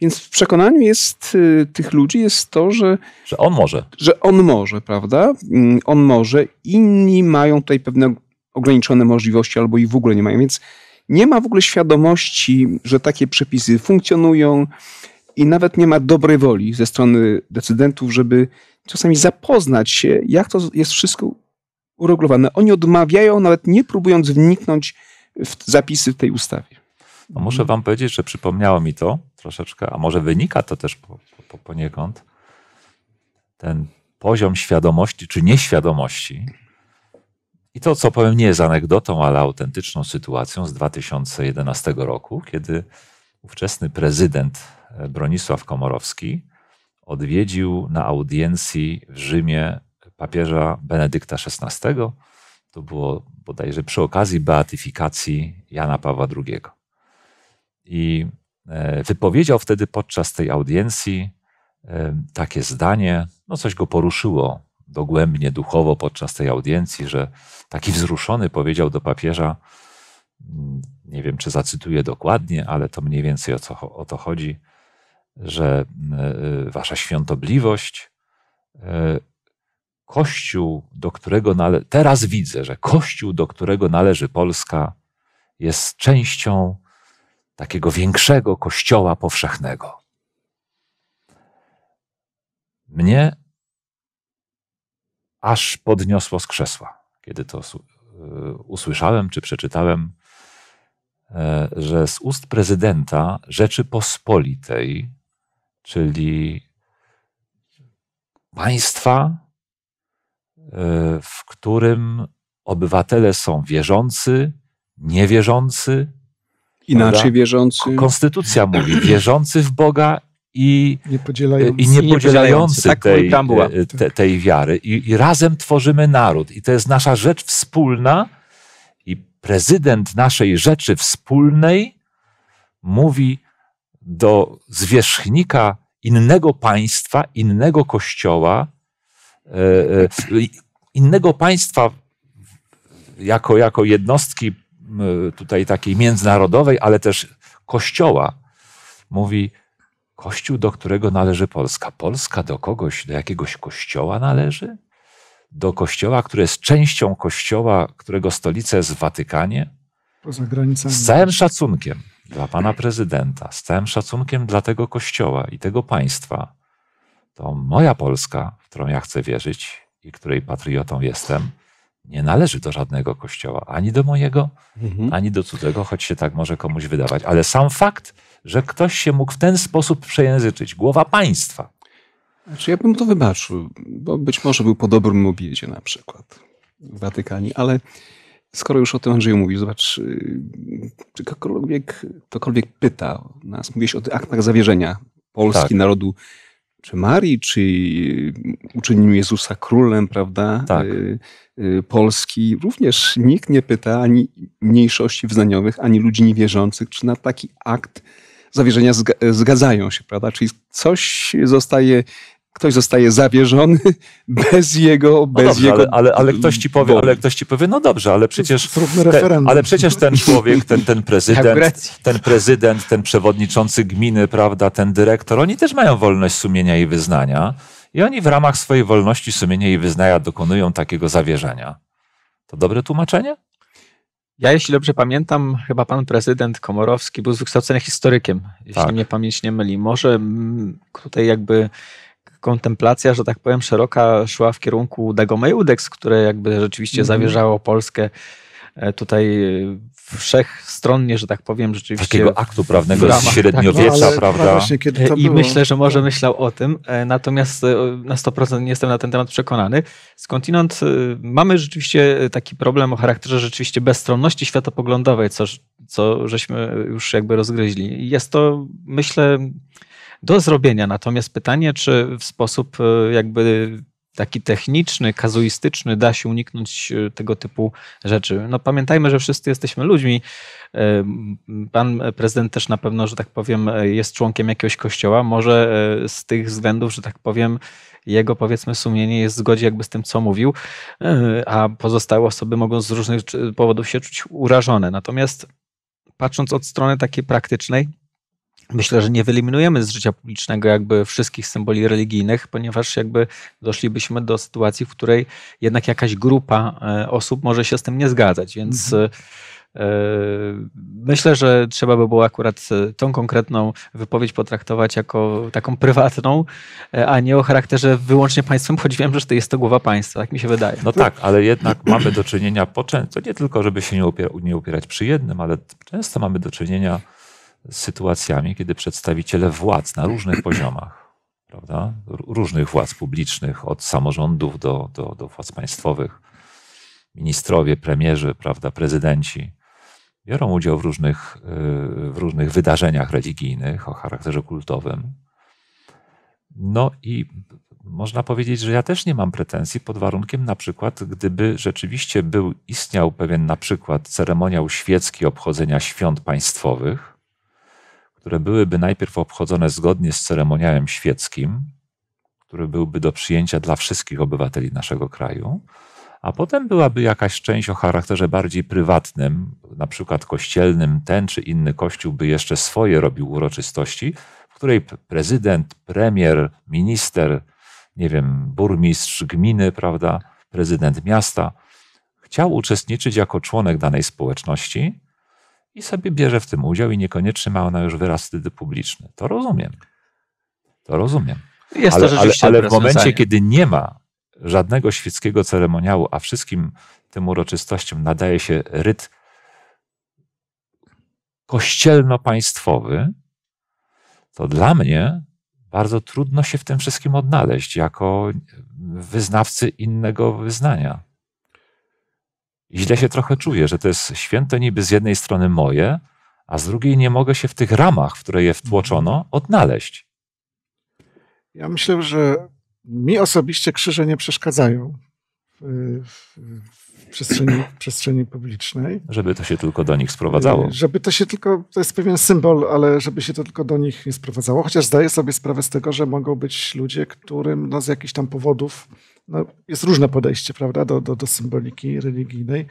[SPEAKER 2] Więc w przekonaniu jest y, tych ludzi jest to, że. Że on może. Że on może, prawda? Mm, on może. Inni mają tutaj pewnego, ograniczone możliwości albo i w ogóle nie mają. Więc nie ma w ogóle świadomości, że takie przepisy funkcjonują i nawet nie ma dobrej woli ze strony decydentów, żeby czasami zapoznać się, jak to jest wszystko uregulowane. Oni odmawiają, nawet nie próbując wniknąć w zapisy w tej ustawie. No
[SPEAKER 1] muszę wam powiedzieć, że przypomniało mi to troszeczkę, a może wynika to też po, po, poniekąd, ten poziom świadomości czy nieświadomości, i to, co powiem, nie jest anegdotą, ale autentyczną sytuacją z 2011 roku, kiedy ówczesny prezydent e, Bronisław Komorowski odwiedził na audiencji w Rzymie papieża Benedykta XVI. To było bodajże przy okazji beatyfikacji Jana Pawła II. I e, wypowiedział wtedy podczas tej audiencji e, takie zdanie, no coś go poruszyło dogłębnie, duchowo podczas tej audiencji, że taki wzruszony powiedział do papieża, mm, nie wiem czy zacytuję dokładnie, ale to mniej więcej o, co, o to chodzi, że mm, e, e, wasza świątobliwość, e, kościół, do którego nale- teraz widzę, że kościół, do którego należy Polska, jest częścią takiego większego kościoła powszechnego. Mnie aż podniosło z krzesła, kiedy to y, usłyszałem czy przeczytałem, e, że z ust prezydenta Rzeczypospolitej, czyli państwa, e, w którym obywatele są wierzący, niewierzący, inaczej prawda? wierzący. Konstytucja mówi wierzący w Boga i niepodzielający, i niepodzielający tak, tej, e, te, tej wiary. I, I razem tworzymy naród. I to jest nasza rzecz wspólna. I prezydent naszej rzeczy wspólnej mówi do zwierzchnika innego państwa, innego kościoła, e, e, innego państwa jako, jako jednostki tutaj takiej międzynarodowej, ale też kościoła. Mówi, Kościół, do którego należy Polska. Polska do kogoś, do jakiegoś kościoła należy? Do kościoła, który jest częścią kościoła, którego stolica jest w Watykanie?
[SPEAKER 4] Poza granicami. Z
[SPEAKER 1] całym szacunkiem dla pana prezydenta, z całym szacunkiem dla tego kościoła i tego państwa, to moja Polska, w którą ja chcę wierzyć i której patriotą jestem, nie należy do żadnego kościoła, ani do mojego, mhm. ani do cudzego, choć się tak może komuś wydawać. Ale sam
[SPEAKER 2] fakt, że ktoś się mógł w ten sposób przejęzyczyć, głowa państwa. Znaczy, ja bym to wybaczył, bo być może był po dobrym obiedzie na przykład w Watykanie, ale skoro już o tym Andrzeju mówisz, zobacz, y, czy ktokolwiek, ktokolwiek pyta nas, mówisz o tych aktach zawierzenia Polski, tak. narodu czy Marii, czy y, uczynił Jezusa królem, prawda? Tak. Y, y, Polski. Również nikt nie pyta ani mniejszości wyznaniowych, ani ludzi niewierzących, czy na taki akt zawierzenia zgadzają się, prawda? Czyli coś zostaje ktoś zostaje zawierzony [LAUGHS] bez jego, no bez dobrze, jego. Ale, ale, ale, ktoś ci powie, ale
[SPEAKER 1] ktoś ci powie, no dobrze, ale przecież. Ten, ale przecież ten człowiek, ten, ten prezydent, ten prezydent, ten przewodniczący gminy, prawda, ten dyrektor, oni też mają wolność sumienia i wyznania. I oni w ramach swojej wolności sumienia i wyznania dokonują takiego zawierzenia. To
[SPEAKER 3] dobre tłumaczenie? Ja, jeśli dobrze pamiętam, chyba pan prezydent Komorowski był z wykształcenia historykiem, jeśli tak. mnie pamięć nie myli. Może mm, tutaj jakby kontemplacja, że tak powiem, szeroka szła w kierunku Dagomejudex, które jakby rzeczywiście mm. zawierzało Polskę e, tutaj e, wszechstronnie, że tak powiem, rzeczywiście. Takiego aktu prawnego z tak. średniowiecza, tak, prawda? Właśnie, I myślę, że może myślał o tym, e, natomiast na 100% nie jestem na ten temat przekonany. Skądinąd mamy rzeczywiście taki problem o charakterze rzeczywiście bezstronności światopoglądowej, co, co żeśmy już jakby rozgryźli. Jest to, myślę, do zrobienia. Natomiast pytanie, czy w sposób e, jakby taki techniczny, kazuistyczny da się uniknąć e, tego typu rzeczy. No pamiętajmy, że wszyscy jesteśmy ludźmi. E, pan prezydent też na pewno, że tak powiem, jest członkiem jakiegoś kościoła. Może z tych względów, że tak powiem, jego powiedzmy sumienie jest w zgodzie jakby z tym, co mówił, a pozostałe osoby mogą z różnych powodów się czuć urażone. Natomiast patrząc od strony takiej praktycznej, myślę, że nie wyeliminujemy z życia publicznego jakby wszystkich symboli religijnych, ponieważ jakby doszlibyśmy do sytuacji, w której jednak jakaś grupa e, osób może się z tym nie zgadzać, więc mhm. e, Myślę, że trzeba by było akurat e, tą konkretną wypowiedź potraktować jako taką prywatną, a nie o charakterze wyłącznie państwem, choć wiem, że to jest to głowa państwa, tak mi się wydaje. No tak,
[SPEAKER 1] ale jednak mamy do czynienia po często, nie tylko, żeby się nie, upier nie upierać przy jednym, ale często mamy do czynienia sytuacjami, kiedy przedstawiciele władz na różnych poziomach, prawda? różnych władz publicznych, od samorządów do, do, do władz państwowych, ministrowie, premierzy, prawda, prezydenci, biorą udział w różnych, y, w różnych wydarzeniach religijnych o charakterze kultowym. No i można powiedzieć, że ja też nie mam pretensji pod warunkiem na przykład, gdyby rzeczywiście był, istniał pewien na przykład ceremoniał świecki obchodzenia świąt państwowych, które byłyby najpierw obchodzone zgodnie z ceremoniałem świeckim, który byłby do przyjęcia dla wszystkich obywateli naszego kraju, a potem byłaby jakaś część o charakterze bardziej prywatnym, na przykład kościelnym, ten czy inny kościół by jeszcze swoje robił uroczystości, w której prezydent, premier, minister, nie wiem, burmistrz gminy, prawda, prezydent miasta chciał uczestniczyć jako członek danej społeczności, i sobie bierze w tym udział i niekoniecznie ma ona już wyraz wtedy publiczny. To rozumiem. To rozumiem. Jest ale, to rzeczywiście ale, ale w momencie, kiedy nie ma żadnego świeckiego ceremoniału, a wszystkim tym uroczystościom nadaje się ryt kościelno-państwowy, to dla mnie bardzo trudno się w tym wszystkim odnaleźć jako wyznawcy innego wyznania źle się trochę czuję, że to jest święto niby z jednej strony moje, a z drugiej nie mogę się w tych ramach, w które je mhm. wtłoczono, odnaleźć.
[SPEAKER 4] Ja myślę, że mi osobiście krzyże nie przeszkadzają w, w przestrzeni, w przestrzeni publicznej.
[SPEAKER 1] Żeby to się tylko do nich sprowadzało. Y,
[SPEAKER 4] żeby to się tylko, to jest pewien symbol, ale żeby się to tylko do nich nie sprowadzało. Chociaż zdaję sobie sprawę z tego, że mogą być ludzie, którym no, z jakichś tam powodów no, jest różne podejście prawda, do, do, do symboliki religijnej.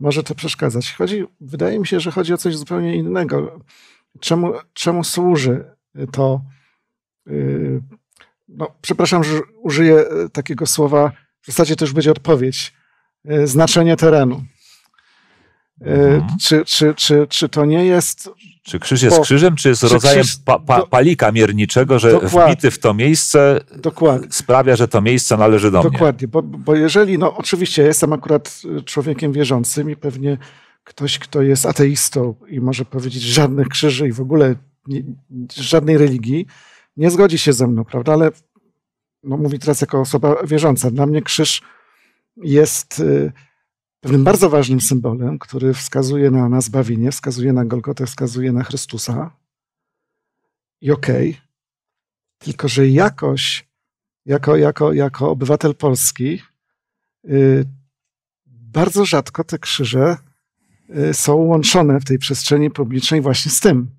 [SPEAKER 4] Może to przeszkadzać. Chodzi, wydaje mi się, że chodzi o coś zupełnie innego. Czemu, czemu służy to? Yy, no, przepraszam, że użyję y, takiego słowa, w zasadzie to już będzie odpowiedź. Yy, znaczenie terenu. Yy, mhm. Czy, czy, czy, czy to nie jest
[SPEAKER 1] czy krzyż jest bo, krzyżem, czy jest czy rodzajem krzyż, pa, pa, palika mierniczego, że wbity w to miejsce dokładnie, sprawia, że to miejsce należy do dokładnie, mnie?
[SPEAKER 4] Dokładnie, bo, bo jeżeli, no oczywiście ja jestem akurat e, człowiekiem wierzącym i pewnie ktoś, kto jest ateistą i może powiedzieć żadnych krzyży i w ogóle nie, żadnej religii, nie zgodzi się ze mną, prawda? Ale no, mówi teraz jako osoba wierząca. Dla mnie krzyż jest... E, pewnym bardzo ważnym symbolem, który wskazuje na, na zbawienie, wskazuje na Golgotę, wskazuje na Chrystusa. I okej, okay, tylko że jakoś, jako, jako, jako obywatel Polski, yy, bardzo rzadko te krzyże yy, są łączone w tej przestrzeni publicznej właśnie z tym.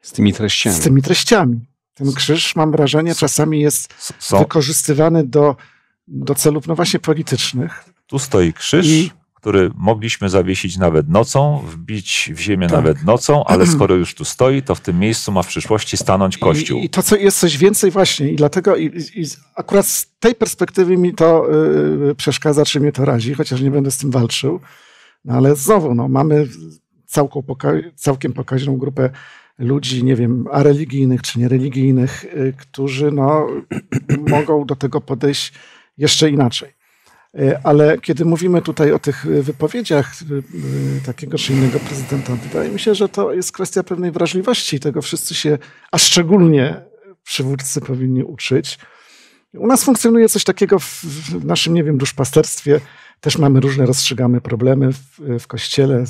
[SPEAKER 2] Z tymi treściami. Z tymi
[SPEAKER 4] treściami. Ten krzyż, mam wrażenie, czasami jest wykorzystywany do, do celów, no właśnie politycznych
[SPEAKER 2] tu stoi krzyż, I...
[SPEAKER 1] który mogliśmy zawiesić nawet nocą, wbić w ziemię tak. nawet nocą, ale [CLEARS THROAT] skoro już tu stoi, to w tym miejscu ma w przyszłości stanąć Kościół. I,
[SPEAKER 4] i to co jest coś więcej właśnie i dlatego i, i akurat z tej perspektywy mi to yy, przeszkadza, czy mnie to razi, chociaż nie będę z tym walczył. No ale znowu, no, mamy całką poka- całkiem pokaźną grupę ludzi, nie wiem, a religijnych czy niereligijnych, yy, którzy no, [CLEARS THROAT] mogą do tego podejść jeszcze inaczej. E, ale kiedy mówimy tutaj o tych e, wypowiedziach e, takiego czy innego prezydenta, wydaje mi się, że to jest kwestia pewnej wrażliwości. Tego wszyscy się, a szczególnie przywódcy powinni uczyć. U nas funkcjonuje coś takiego w, w naszym, nie wiem, duszpasterstwie. Też mamy różne, rozstrzygamy problemy w, w kościele.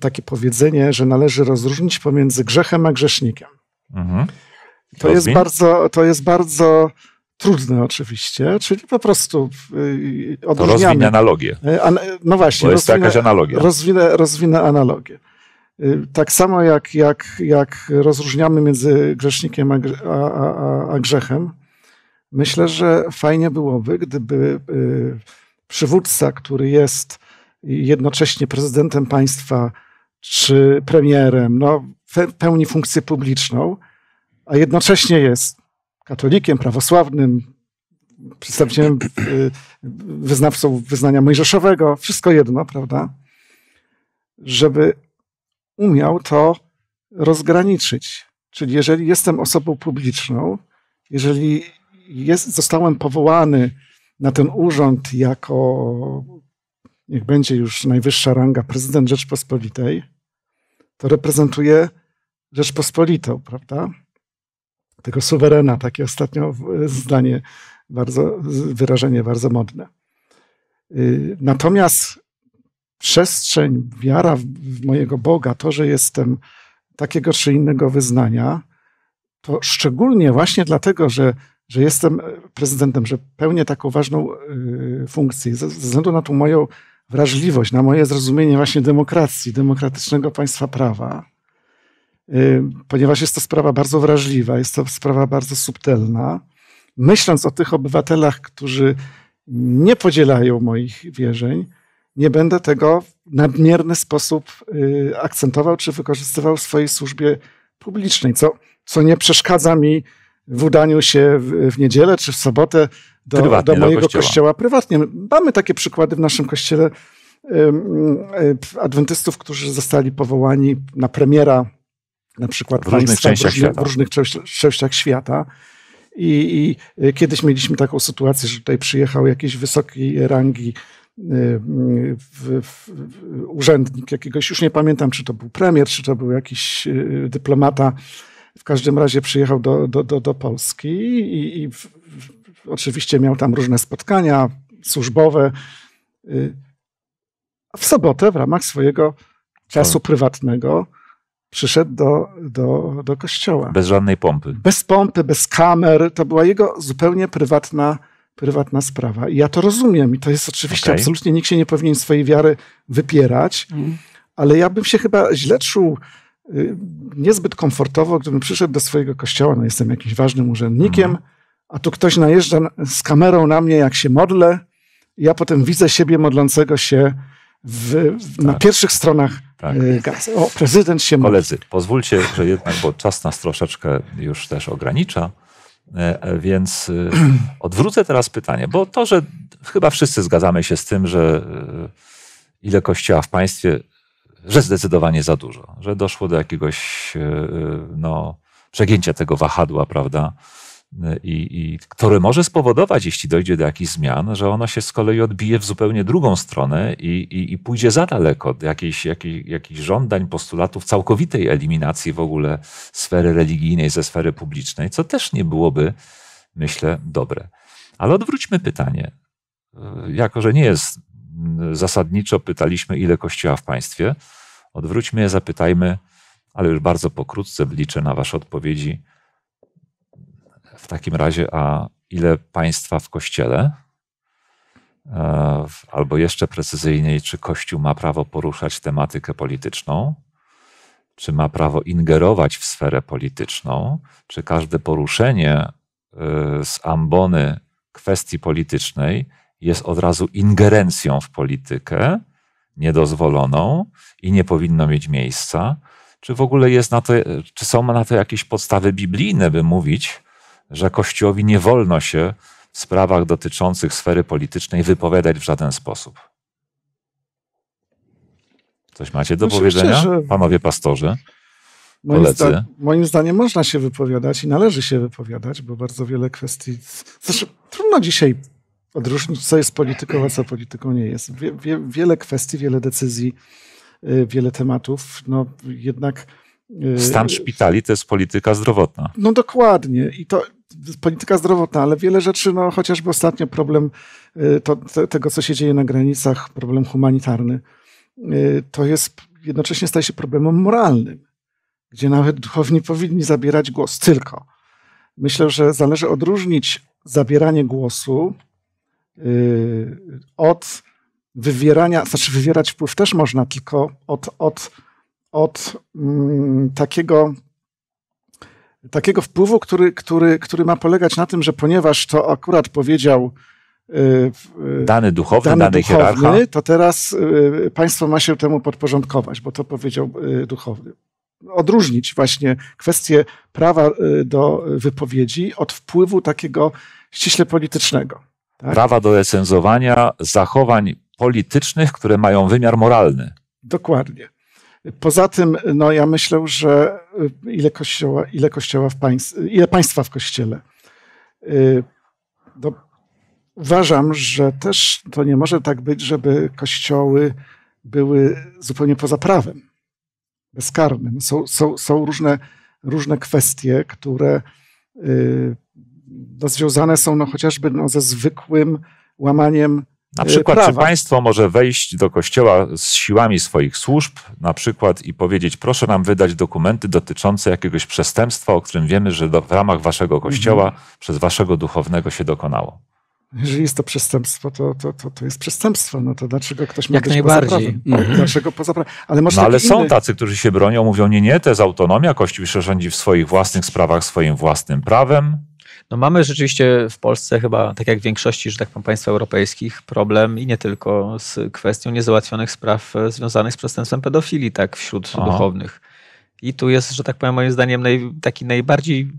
[SPEAKER 4] takie powiedzenie, że należy rozróżnić pomiędzy grzechem a grzesznikiem. Mhm. To, jest bardzo, to jest bardzo trudny oczywiście, czyli po prostu yy, odróżniamy. rozwinę analogię. E, an no właśnie. To jest rozwinę, jakaś analogia. Rozwinę, rozwinę analogię. Y, tak samo jak, jak, jak rozróżniamy między grzesznikiem a, a, a, a grzechem, myślę, że fajnie byłoby, gdyby y, przywódca, który jest jednocześnie prezydentem państwa czy premierem, no, pełni funkcję publiczną, a jednocześnie jest katolikiem, prawosławnym, przedstawicielem, y, wyznawcą wyznania mojżeszowego, wszystko jedno, prawda? Żeby umiał to rozgraniczyć. Czyli jeżeli jestem osobą publiczną, jeżeli jest, zostałem powołany na ten urząd jako, niech będzie już najwyższa ranga, prezydent Rzeczpospolitej, to reprezentuję Rzeczpospolitą, prawda? tego suwerena, takie ostatnio e, zdanie, bardzo, wyrażenie bardzo modne. Y, natomiast przestrzeń, wiara w mojego Boga, to, że jestem takiego czy innego wyznania, to szczególnie właśnie dlatego, że, że jestem e, prezydentem, że pełnię taką ważną e, funkcję, ze względu na tą moją wrażliwość, na moje zrozumienie właśnie demokracji, demokratycznego państwa prawa, Y, ponieważ jest to sprawa bardzo wrażliwa, jest to sprawa bardzo subtelna. Myśląc o tych obywatelach, którzy nie podzielają moich wierzeń, nie będę tego w nadmierny sposób y, akcentował czy wykorzystywał w swojej służbie publicznej, co, co nie przeszkadza mi w udaniu się w, w niedzielę czy w sobotę do, do mojego do kościoła. kościoła prywatnie. Mamy takie przykłady w naszym kościele y, adwentystów, którzy zostali powołani na premiera na przykład w różnych częściach świata. W różnych częściach świata. I, I, e, kiedyś mieliśmy taką sytuację, że tutaj przyjechał jakiś wysokiej rangi e, w, w, urzędnik jakiegoś, już nie pamiętam, czy to był premier, czy to był jakiś e, dyplomata. W każdym razie przyjechał do, do, do, do Polski i, i w, oczywiście miał tam różne spotkania służbowe. W sobotę w ramach swojego czasu tak. prywatnego przyszedł do, do, do kościoła.
[SPEAKER 1] Bez żadnej pompy.
[SPEAKER 4] Bez pompy, bez kamer. To była jego zupełnie prywatna, prywatna sprawa. I ja to rozumiem. I to jest oczywiście okay. absolutnie nikt się nie powinien swojej wiary wypierać. Mm. Ale ja bym się chyba źle czuł, y, niezbyt komfortowo, gdybym przyszedł do swojego kościoła. No, jestem jakimś ważnym urzędnikiem, mm. a tu ktoś najeżdża z kamerą na mnie, jak się modlę. Ja potem widzę siebie modlącego się w, w, tak. na pierwszych stronach tak. Y, gazet.
[SPEAKER 1] O, prezydent się Koledzy, mówi. pozwólcie, że jednak, bo czas nas troszeczkę już też ogranicza, e, e, więc y, [CLEARS THROAT] odwrócę teraz pytanie, bo to, że chyba wszyscy zgadzamy się z tym, że y, ile kościoła w państwie, że zdecydowanie za dużo, że doszło do jakiegoś no, przegięcia tego wahadła, prawda? E, i, i który może spowodować, jeśli dojdzie do jakichś zmian, że ono się z kolei odbije w zupełnie drugą stronę i, i, i pójdzie za daleko do jakichś, jakich, jakichś żądań, postulatów całkowitej eliminacji w ogóle sfery religijnej ze sfery publicznej, co też nie byłoby, myślę, dobre. Ale odwróćmy pytanie. E, jako, że nie jest mm, zasadniczo, pytaliśmy, ile kościoła w państwie, odwróćmy je, zapytajmy, ale już bardzo pokrótce liczę na Wasze odpowiedzi w takim razie, a ile państwa w kościele? E, albo jeszcze precyzyjniej, czy kościół ma prawo poruszać tematykę polityczną? Czy ma prawo ingerować w sferę polityczną? Czy każde poruszenie e, z ambony kwestii politycznej jest od razu ingerencją w politykę niedozwoloną i nie powinno mieć miejsca? Czy w ogóle jest na to, czy są na to jakieś podstawy biblijne, by mówić, że Kościołowi nie wolno się w sprawach dotyczących sfery politycznej wypowiadać w żaden sposób. Coś macie do znaczy, powiedzenia, panowie pastorzy? Moim, zda
[SPEAKER 4] moim, zdaniem można się wypowiadać i należy się wypowiadać, bo bardzo wiele kwestii. Zresztą trudno dzisiaj odróżnić, co jest polityką, a co polityką nie jest. Wie, wie, wiele kwestii, wiele decyzji, y, wiele tematów, no jednak Yy, Stan
[SPEAKER 1] szpitali to jest polityka zdrowotna.
[SPEAKER 4] No dokładnie. I to polityka zdrowotna, ale wiele rzeczy, no chociażby ostatnio problem yy, to, te, tego, co się dzieje na granicach, problem humanitarny, yy, to jest jednocześnie staje się problemem moralnym, gdzie nawet duchowni powinni zabierać głos tylko. Myślę, że należy odróżnić zabieranie głosu od wywierania, znaczy wywierać wpływ też można, tylko od, od od mm, takiego, takiego wpływu, który, który, który ma polegać na tym, że ponieważ to akurat powiedział y, y, dany duchowny, dany, dany duchowny, hierarcha. to teraz y, państwo ma się temu podporządkować, bo to powiedział duchowny. Odróżnić właśnie kwestię prawa do wypowiedzi od wpływu takiego
[SPEAKER 1] ściśle politycznego. Tak? Prawa do recenzowania zachowań politycznych, które mają wymiar moralny.
[SPEAKER 4] Dokładnie. Poza tym, no ja myślę, że y, ile kościoła, ile kościoła w ile państwa w kościele. Y, no, uważam, że też to nie może tak być, żeby kościoły były zupełnie poza prawem, bezkarnym. Są, są, są różne, różne kwestie, które y, no, związane są no, chociażby no, ze zwykłym łamaniem na e, przykład, prawa. czy państwo może
[SPEAKER 1] wejść do kościoła z siłami swoich służb, na przykład i powiedzieć, proszę nam wydać dokumenty dotyczące jakiegoś przestępstwa, o którym wiemy, że do, w ramach waszego mhm. kościoła mhm. przez waszego duchownego się dokonało?
[SPEAKER 4] Jeżeli jest to przestępstwo, to, to, to, to jest przestępstwo. No to dlaczego ktoś ma Jak być poza prawem? Mhm. Dlaczego poza prawem? Ale, no, ale są inny...
[SPEAKER 1] tacy, którzy się bronią, mówią, nie, nie, to jest autonomia, Kościół się rządzi w swoich własnych sprawach swoim własnym
[SPEAKER 3] prawem no mamy rzeczywiście w Polsce chyba, tak jak w większości, że tak powiem, państw europejskich, problem i nie tylko z kwestią niezałatwionych spraw e, związanych z przestępstwem pedofilii, tak, wśród Aha. duchownych. I tu jest, że tak powiem, moim zdaniem naj, taki najbardziej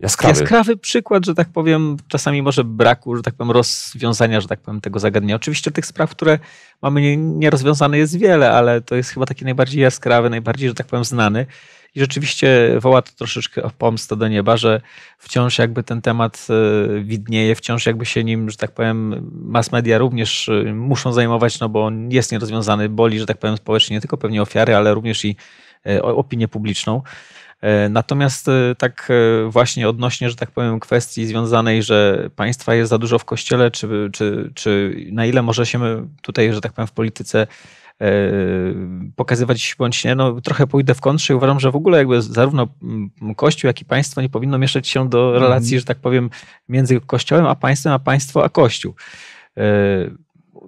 [SPEAKER 3] jaskrawy. jaskrawy przykład, że tak powiem, czasami może braku, że tak powiem, rozwiązania, że tak powiem, tego zagadnienia. Oczywiście tych spraw, które mamy nierozwiązane jest wiele, ale to jest chyba taki najbardziej jaskrawy, najbardziej, że tak powiem, znany. I rzeczywiście woła to troszeczkę o pomstę do nieba, że wciąż jakby ten temat e, widnieje, wciąż jakby się nim, że tak powiem, mass media również e, muszą zajmować, no bo on jest nierozwiązany, boli, że tak powiem, społecznie nie tylko pewnie ofiary, ale również i e, opinię publiczną. Natomiast tak właśnie odnośnie, że tak powiem, kwestii związanej, że państwa jest za dużo w kościele, czy, czy, czy na ile może się tutaj, że tak powiem, w polityce E, pokazywać bądź nie. No, trochę pójdę w kontrze i uważam, że w ogóle jakby zarówno mm, Kościół, jak i państwo nie powinno mieszać się do mhm. relacji, że tak powiem, między Kościołem a państwem, a państwo a Kościół e,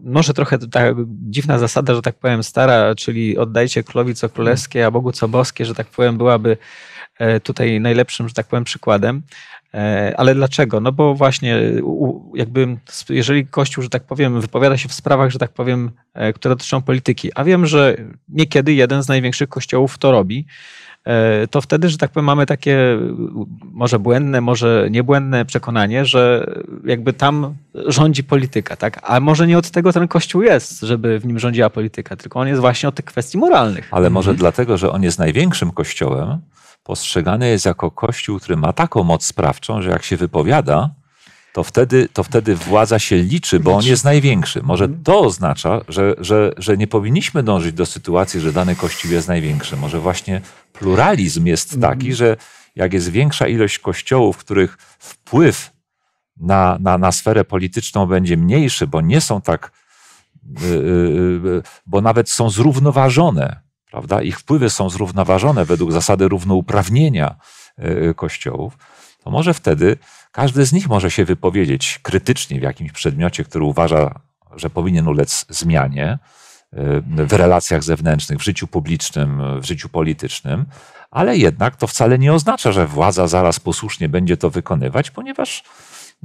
[SPEAKER 3] może trochę ta dziwna zasada, że tak powiem, stara, czyli oddajcie królowi co królewskie, a Bogu co boskie, że tak powiem, byłaby e, tutaj najlepszym, że tak powiem, przykładem. E, ale dlaczego? No bo właśnie jakby, jeżeli Kościół, że tak powiem, wypowiada się w sprawach, że tak powiem, e, które dotyczą polityki, a wiem, że niekiedy jeden z największych kościołów to robi, E, to wtedy, że tak powiem, mamy takie może błędne, może niebłędne przekonanie, że jakby tam rządzi polityka, tak? A może nie od tego ten kościół jest, żeby w nim rządziła polityka, tylko on jest właśnie od tych kwestii moralnych.
[SPEAKER 1] Ale może mhm. dlatego, że on jest największym kościołem, postrzegany jest jako kościół, który ma taką moc sprawczą, że jak się wypowiada, to wtedy, to wtedy władza się liczy, bo on jest największy. Może mhm. to oznacza, że, że, że nie powinniśmy dążyć do sytuacji, że dany kościół jest największy. Może właśnie pluralizm jest mhm. taki, że jak jest większa ilość kościołów, których wpływ na, na, na sferę polityczną będzie mniejszy, bo nie są tak, y, y, y, bo nawet są zrównoważone, prawda? Ich wpływy są zrównoważone według zasady równouprawnienia kościołów, to może wtedy każdy z nich może się wypowiedzieć krytycznie w jakimś przedmiocie, który uważa, że powinien ulec zmianie y, w relacjach zewnętrznych, w życiu publicznym, w życiu politycznym, ale jednak to wcale nie oznacza, że władza zaraz posłusznie będzie to wykonywać, ponieważ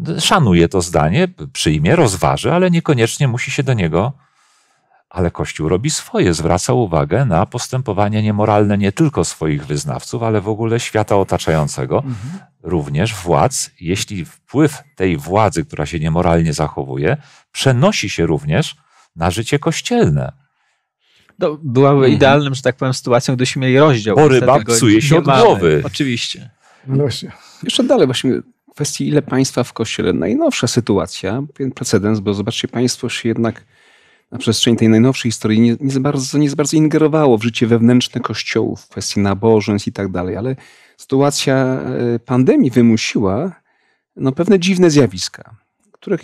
[SPEAKER 1] y, szanuje to zdanie, przyjmie, rozważy, ale niekoniecznie musi się do niego ale Kościół robi swoje, zwraca uwagę na postępowanie niemoralne nie tylko swoich wyznawców, ale w ogóle świata otaczającego, mhm. również władz, jeśli wpływ tej władzy, która się niemoralnie zachowuje, przenosi się również na życie kościelne.
[SPEAKER 3] No, byłaby mhm. idealnym, że tak powiem, sytuacją, gdybyśmy mieli rozdział. Bo ryba psuje się od głowy. Oczywiście.
[SPEAKER 2] No właśnie. Jeszcze dalej właśnie kwestii, ile państwa w kościele. Najnowsza sytuacja, pewien precedens, bo zobaczcie, państwo się jednak na przestrzeni tej najnowszej historii nie, nie, za bardzo, nie za bardzo ingerowało w życie wewnętrzne kościołów, w kwestie nabożeństw i tak dalej, ale sytuacja e, pandemii wymusiła no, pewne dziwne zjawiska, których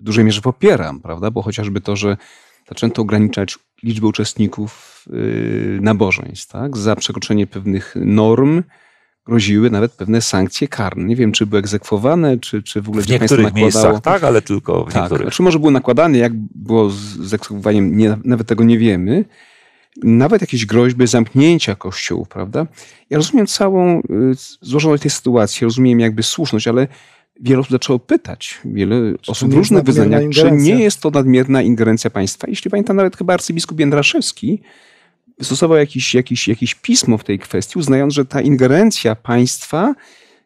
[SPEAKER 2] w dużej mierze popieram, prawda? Bo chociażby to, że zaczęto ograniczać liczbę uczestników e, nabożeństw, tak? Za przekroczenie pewnych norm, groziły nawet pewne sankcje karne. Nie wiem, czy były egzekwowane, czy, czy w ogóle w niektórych miejscach tak,
[SPEAKER 1] ale tylko w tak. niektórych.
[SPEAKER 2] może były nakładane, jak było z egzekwowaniem, nie, nawet tego nie wiemy. Nawet jakieś groźby zamknięcia kościołów, prawda? Ja rozumiem całą y, złożoność tej sytuacji, rozumiem jakby słuszność, ale wiele osób zaczęło pytać, wiele osób różnych wyznania, czy nie jest to nadmierna ingerencja państwa. Jeśli pamiętam, nawet chyba arcybiskup Jędraszewski stosował jakieś, jakieś, jakieś pismo w tej kwestii, uznając, że ta ingerencja państwa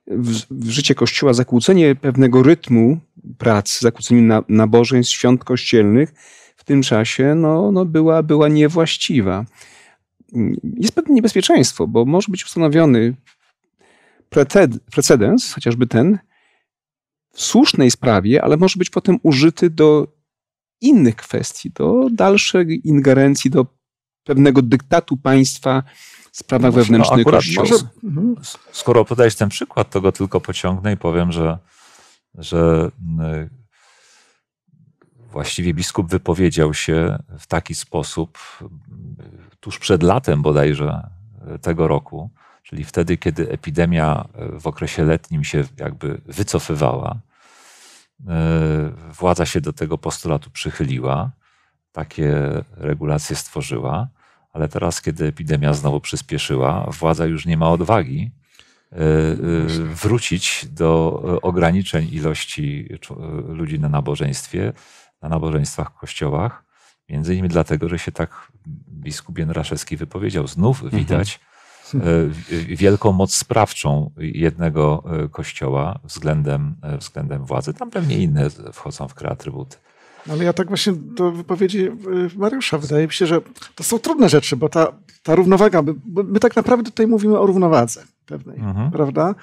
[SPEAKER 2] w, w życie Kościoła, zakłócenie pewnego rytmu pracy, zakłócenie na, nabożeństw, świąt kościelnych w tym czasie no, no była, była niewłaściwa. Jest pewne niebezpieczeństwo, bo może być ustanowiony precedens, chociażby ten, w słusznej sprawie, ale może być potem użyty do innych kwestii, do dalszej ingerencji, do pewnego dyktatu państwa w sprawach no no wewnętrznych no, Kościoła. Może, mhm.
[SPEAKER 1] skoro podajesz ten przykład, to go tylko pociągnę i powiem, że, że e, właściwie biskup wypowiedział się w taki sposób e, tuż przed latem bodajże e, tego roku, czyli wtedy, kiedy epidemia w okresie letnim się jakby wycofywała. Władza się do tego postulatu przychyliła takie regulacje stworzyła, ale teraz, kiedy epidemia znowu przyspieszyła, władza już nie ma odwagi e, e, wrócić do e, ograniczeń ilości ludzi na nabożeństwie, na nabożeństwach, kościołach. Między innymi dlatego, że się tak biskup Jędraszewski wypowiedział. Znów mhm. widać mhm. wielką moc sprawczą jednego kościoła względem, względem władzy. Tam pewnie inne wchodzą w kreatrybuty.
[SPEAKER 4] Ale ja tak właśnie do wypowiedzi e, Mariusza wydaje mi się, że to są trudne rzeczy, bo ta, ta równowaga, my, my tak naprawdę tutaj mówimy o równowadze pewnej, mhm. prawda?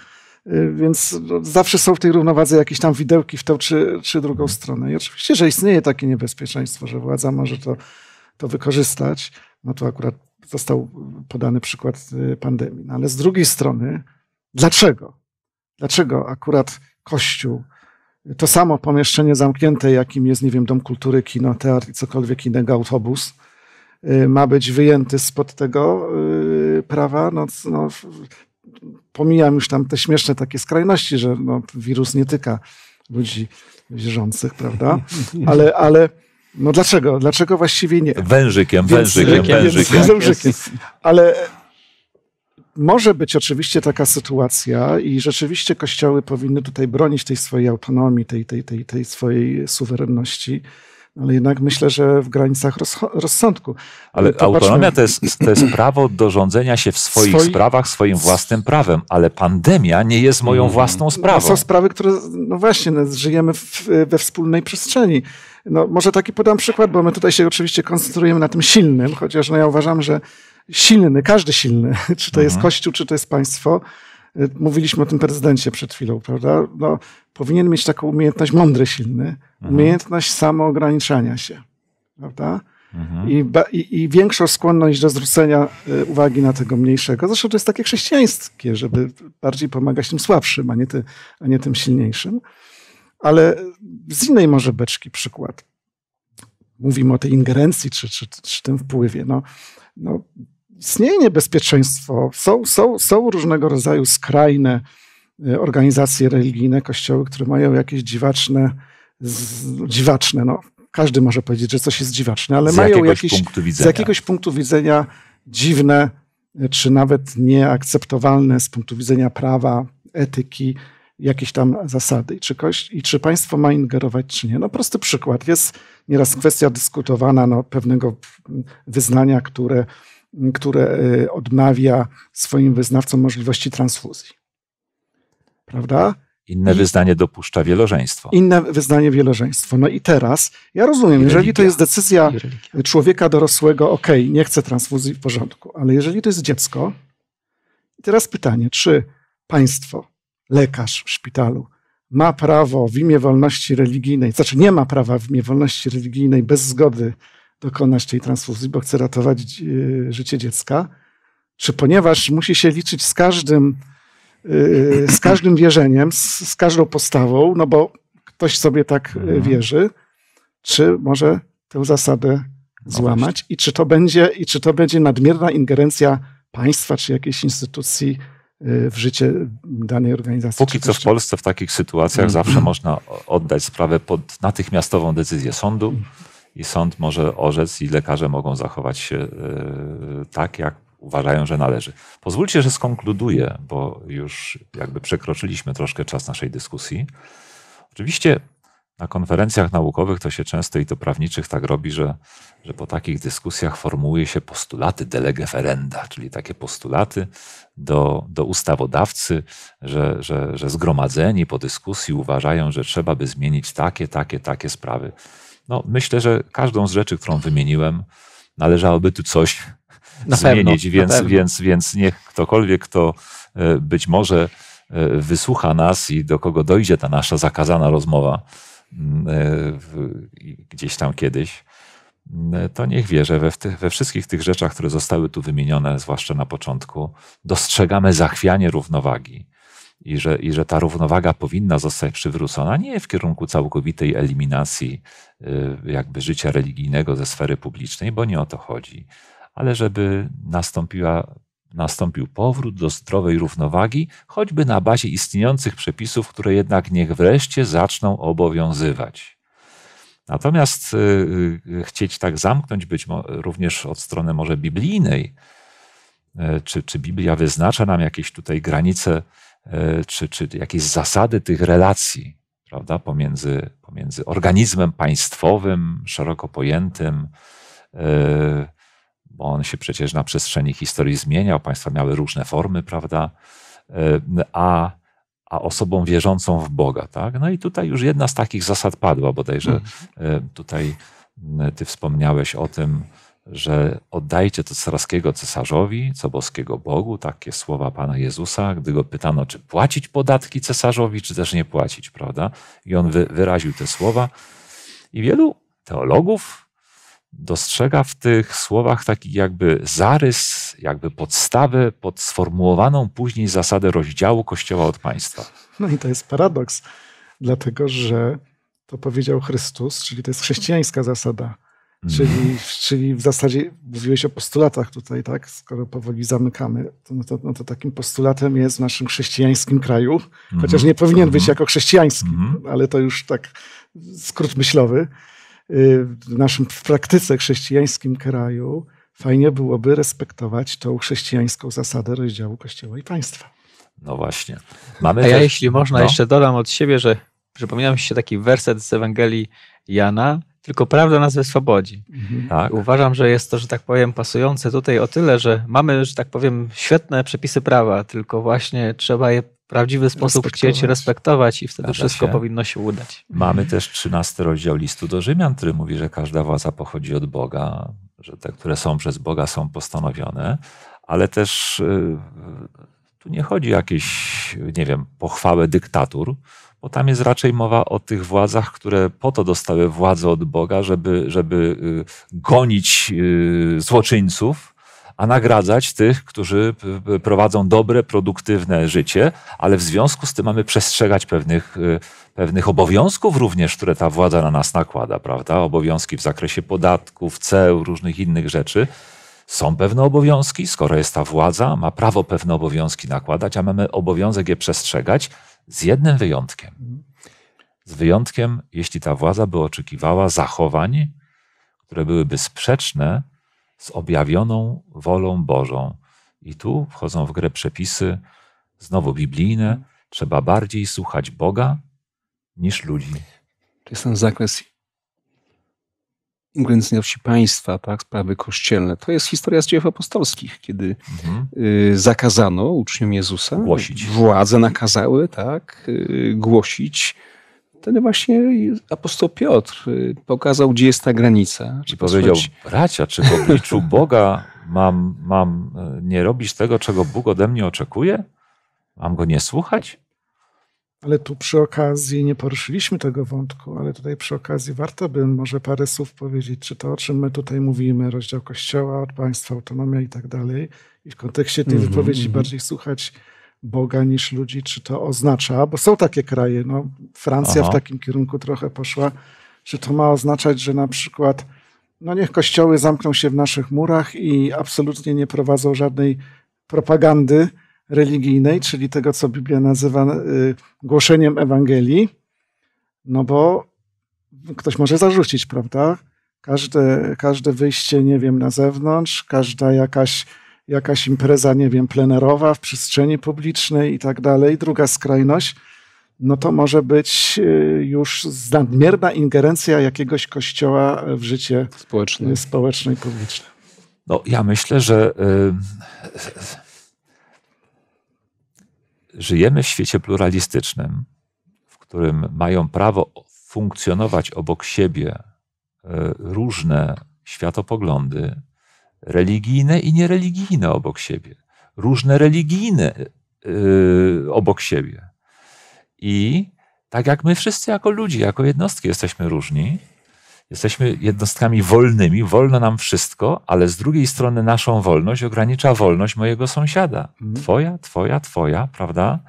[SPEAKER 4] E, więc no, zawsze są w tej równowadze jakieś tam widełki w tą czy, czy drugą mhm. stronę. I oczywiście, że istnieje takie niebezpieczeństwo, że władza może to, to wykorzystać. No to akurat został podany przykład e, pandemii. No ale z drugiej strony, dlaczego? Dlaczego akurat Kościół, to samo pomieszczenie zamknięte, jakim jest, nie wiem, dom kultury, kino, teatr i cokolwiek innego, autobus, y, ma być wyjęty spod tego y, prawa. No, no, pomijam już tam te śmieszne takie skrajności, że no, wirus nie tyka ludzi wierzących, prawda? Ale, ale no dlaczego? Dlaczego właściwie nie? Wężykiem, wężykiem, wężykiem. wężykiem. Tak ale, może być oczywiście taka sytuacja i rzeczywiście kościoły powinny tutaj bronić tej swojej autonomii, tej, tej, tej, tej swojej suwerenności ale jednak myślę, że w granicach
[SPEAKER 1] rozsądku. Ale autonomia to jest, to jest, prawo do rządzenia się w swoich Swoi... sprawach swoim własnym prawem, ale pandemia nie jest moją mhm. własną sprawą. To są
[SPEAKER 4] sprawy, które, no właśnie, no, żyjemy w, we wspólnej przestrzeni. No, może taki podam przykład, bo my tutaj się oczywiście koncentrujemy na tym silnym, chociaż no, ja uważam, że silny, każdy silny, [LAUGHS] czy to mhm. jest Kościół, czy to jest państwo. E, mówiliśmy o tym prezydencie przed chwilą, prawda? No, powinien mieć taką umiejętność mądry, silny, mhm. umiejętność samoograniczania się, prawda? Mhm. I, i, I, większą skłonność do zwrócenia e, uwagi na tego mniejszego. Zresztą to jest takie chrześcijańskie, żeby bardziej pomagać tym słabszym, a nie, ty, a nie tym silniejszym. Ale z innej może beczki przykład. Mówimy o tej ingerencji czy, czy, czy tym wpływie. No, no, istnieje niebezpieczeństwo. Są, są, są różnego rodzaju skrajne e, organizacje religijne, kościoły, które mają jakieś dziwaczne, z, dziwaczne, no każdy może powiedzieć, że coś jest dziwaczne, ale z mają jakieś, z jakiegoś punktu widzenia dziwne, e, czy nawet nieakceptowalne z punktu widzenia prawa, etyki, jakieś tam zasady. I czy, I czy państwo ma ingerować, czy nie? No prosty przykład. Jest nieraz kwestia dyskutowana no, pewnego wyznania, które które y, odmawia swoim wyznawcom możliwości transfuzji. Prawda?
[SPEAKER 1] Inne I, wyznanie dopuszcza wielożeństwo.
[SPEAKER 4] Inne wyznanie wielożeństwo. No i teraz, ja rozumiem, jeżeli to jest decyzja człowieka dorosłego, ok, nie chcę transfuzji w porządku, ale jeżeli to jest dziecko, teraz pytanie, czy państwo, lekarz w szpitalu ma prawo w imię wolności religijnej, znaczy nie ma prawa w imię wolności religijnej bez zgody dokonać tej transfuzji, bo chce ratować y, życie dziecka, czy ponieważ musi się liczyć z każdym, y, z każdym wierzeniem, z, z każdą postawą, no bo ktoś sobie tak y, mhm. wierzy, czy może tę zasadę no złamać i czy to będzie, i czy to będzie nadmierna ingerencja państwa czy jakiejś instytucji w życie danej organizacji.
[SPEAKER 1] Póki co w Polsce w takich sytuacjach mhm. zawsze można oddać sprawę pod natychmiastową decyzję sądu i sąd może orzec i lekarze mogą zachować się e, tak, jak uważają, że należy. Pozwólcie, że skonkluduję, bo już jakby przekroczyliśmy troszkę czas naszej dyskusji. Oczywiście na konferencjach naukowych to się często i to prawniczych tak robi, że, że po takich dyskusjach formułuje się postulaty delegeferenda, czyli takie postulaty do, do ustawodawcy, że, że, że zgromadzeni po dyskusji uważają, że trzeba by zmienić takie, takie, takie sprawy. No, myślę, że każdą z rzeczy, którą wymieniłem, należałoby tu coś na zmienić, pewno, więc, Więc, więc niech ktokolwiek, kto e, być może e, wysłucha nas i do kogo dojdzie ta nasza zakazana rozmowa mm, e, gdzieś tam kiedyś, mm, to niech wie, że we, we, wszystkich tych rzeczach, które zostały tu wymienione, zwłaszcza na początku, dostrzegamy zachwianie równowagi i że, i że ta równowaga powinna zostać przywrócona nie w kierunku całkowitej eliminacji Y, jakby życia religijnego ze sfery publicznej, bo nie o to chodzi, ale żeby nastąpiła, nastąpił powrót do zdrowej równowagi, choćby na bazie istniejących przepisów, które jednak niech wreszcie zaczną obowiązywać. Natomiast y, y, chcieć tak zamknąć być również od strony może biblijnej, czy, czy Biblia wyznacza nam jakieś tutaj granice, czy, czy jakieś zasady tych relacji prawda, pomiędzy pomiędzy organizmem państwowym, szeroko pojętym, y, bo on się przecież na przestrzeni historii zmieniał, państwa miały różne formy, prawda, y, a, a osobą wierzącą w Boga. Tak? No i tutaj już jedna z takich zasad padła bodajże. Mhm. Y, tutaj ty wspomniałeś o tym, że oddajcie to cesarskiego cesarzowi, co boskiego Bogu, takie słowa Pana Jezusa, gdy go pytano, czy płacić podatki cesarzowi, czy też nie płacić, prawda? I on wy, wyraził te słowa. I wielu teologów dostrzega w tych słowach taki jakby zarys, jakby podstawę pod sformułowaną później zasadę rozdziału Kościoła od państwa.
[SPEAKER 4] No i to jest paradoks, dlatego że to powiedział Chrystus, czyli to jest chrześcijańska zasada Czyli, mhm. czyli w zasadzie mówiłeś o postulatach tutaj, tak? Skoro powoli zamykamy, to, no to, no to takim postulatem jest w naszym chrześcijańskim kraju, chociaż nie mhm. powinien być mhm. jako chrześcijański, ale to już tak skrót myślowy. Y, w naszym w praktyce chrześcijańskim kraju fajnie byłoby respektować tą chrześcijańską zasadę rozdziału Kościoła i państwa.
[SPEAKER 3] No właśnie. Mamy A ja, też... jeśli można, no. jeszcze dodam od siebie, że przypominam się taki werset z Ewangelii Jana, tylko prawda nas wyswobodzi. Mhm. Tak. Uważam, że jest to, że tak powiem, pasujące tutaj o tyle, że mamy, że tak powiem, świetne przepisy prawa, tylko właśnie trzeba je w prawdziwy sposób respektować. chcieć respektować i wtedy Zgadza wszystko się. powinno się udać. Mamy
[SPEAKER 1] też 13 rozdział listu do Rzymian, który mówi, że każda władza pochodzi od Boga, że te, które są przez Boga, są postanowione, ale też y, tu nie chodzi o jakieś, nie wiem, pochwałę dyktatur, bo tam jest raczej mowa o tych władzach, które po to dostały władzę od Boga, żeby, żeby y, gonić y, złoczyńców, a nagradzać tych, którzy y, prowadzą dobre, produktywne życie, ale w związku z tym mamy przestrzegać pewnych, pewnych obowiązków również, które ta władza na nas nakłada, prawda? Obowiązki w zakresie podatków, ceł, różnych innych rzeczy. Są pewne obowiązki, skoro jest ta władza, ma prawo pewne obowiązki nakładać, a mamy obowiązek je przestrzegać z jednym wyjątkiem. Mhm. Z wyjątkiem, jeśli ta władza by oczekiwała zachowań, które byłyby sprzeczne z objawioną wolą Bożą. I tu wchodzą w grę przepisy, znowu biblijne. Mhm. Trzeba bardziej słuchać Boga niż ludzi.
[SPEAKER 2] To jest ten zakres ingerencji państwa, tak, sprawy kościelne. To jest historia z dziejów apostolskich, kiedy mhm. Y, zakazano uczniom Jezusa głosić. Władze nakazały tak, y, głosić. Wtedy właśnie apostoł Piotr y, pokazał, gdzie jest ta granica. Czy I powiedział, bracia, czy w obliczu
[SPEAKER 1] [LAUGHS] Boga mam, mam nie robić tego, czego Bóg ode mnie oczekuje? Mam go nie słuchać?
[SPEAKER 4] ale tu przy okazji nie poruszyliśmy tego wątku, ale tutaj przy okazji warto by może parę słów powiedzieć, czy to, o czym my tutaj mówimy, rozdział Kościoła od państwa, autonomia i tak dalej, i w kontekście tej mm -hmm, wypowiedzi mm -hmm. bardziej słuchać Boga niż ludzi, czy to oznacza, bo są takie kraje, no, Francja Aha. w takim kierunku trochę poszła, czy to ma oznaczać, że na przykład no niech kościoły zamkną się w naszych murach i absolutnie nie prowadzą żadnej propagandy, religijnej, czyli tego, co Biblia nazywa y, głoszeniem Ewangelii, no bo ktoś może zarzucić, prawda? Każde, każde wyjście, nie wiem, na zewnątrz, każda jakaś, jakaś impreza, nie wiem, plenerowa w przestrzeni publicznej i tak dalej, druga skrajność, no to może być y, już nadmierna ingerencja jakiegoś kościoła w życie y, społeczne, społeczne i publiczne.
[SPEAKER 1] No, ja myślę, że. Yy Żyjemy w świecie pluralistycznym, w którym mają prawo funkcjonować obok siebie e, różne światopoglądy, religijne i niereligijne obok siebie, różne religijne e, obok siebie. I tak jak my wszyscy jako ludzie, jako jednostki jesteśmy różni, Jesteśmy jednostkami wolnymi, wolno nam wszystko, ale z drugiej strony naszą wolność ogranicza wolność mojego sąsiada. Mhm. Twoja, twoja, twoja, prawda?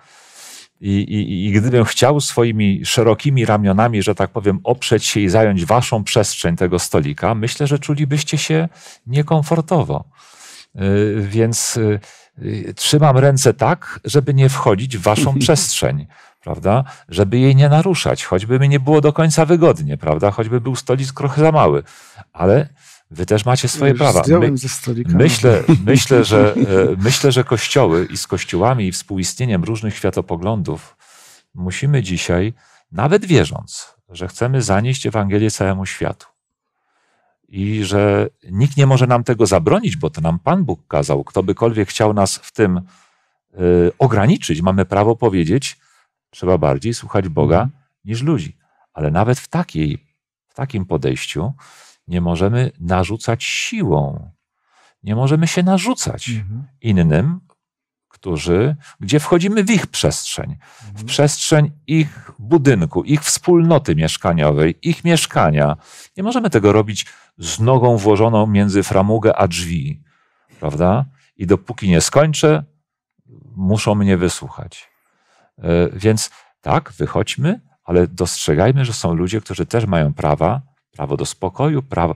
[SPEAKER 1] I, i, I gdybym chciał swoimi szerokimi ramionami, że tak powiem, oprzeć się i zająć waszą przestrzeń tego stolika, myślę, że czulibyście się niekomfortowo. Y, więc y, trzymam ręce tak, żeby nie wchodzić w waszą [LAUGHS] przestrzeń prawda? Żeby jej nie naruszać, choćby mi nie było do końca wygodnie, prawda? Choćby był stolik trochę za mały, ale wy też macie swoje ja prawa. My, myślę, [LAUGHS] myślę, że, e, myślę, że kościoły i z kościołami i współistnieniem różnych światopoglądów musimy dzisiaj, nawet wierząc, że chcemy zanieść Ewangelię całemu światu i że nikt nie może nam tego zabronić, bo to nam Pan Bóg kazał. Kto bykolwiek chciał nas w tym y, ograniczyć, mamy prawo powiedzieć, Trzeba bardziej słuchać Boga mhm. niż ludzi. Ale nawet w, takiej, w takim podejściu nie możemy narzucać siłą. Nie możemy się narzucać mhm. innym, którzy, gdzie wchodzimy w ich przestrzeń, w mhm. przestrzeń ich budynku, ich wspólnoty mieszkaniowej, ich mieszkania. Nie możemy tego robić z nogą włożoną między framugę a drzwi, prawda? I dopóki nie skończę, muszą mnie wysłuchać. E, więc tak, wychodźmy, ale dostrzegajmy, że są ludzie, którzy też mają prawa, prawo do spokoju, prawo.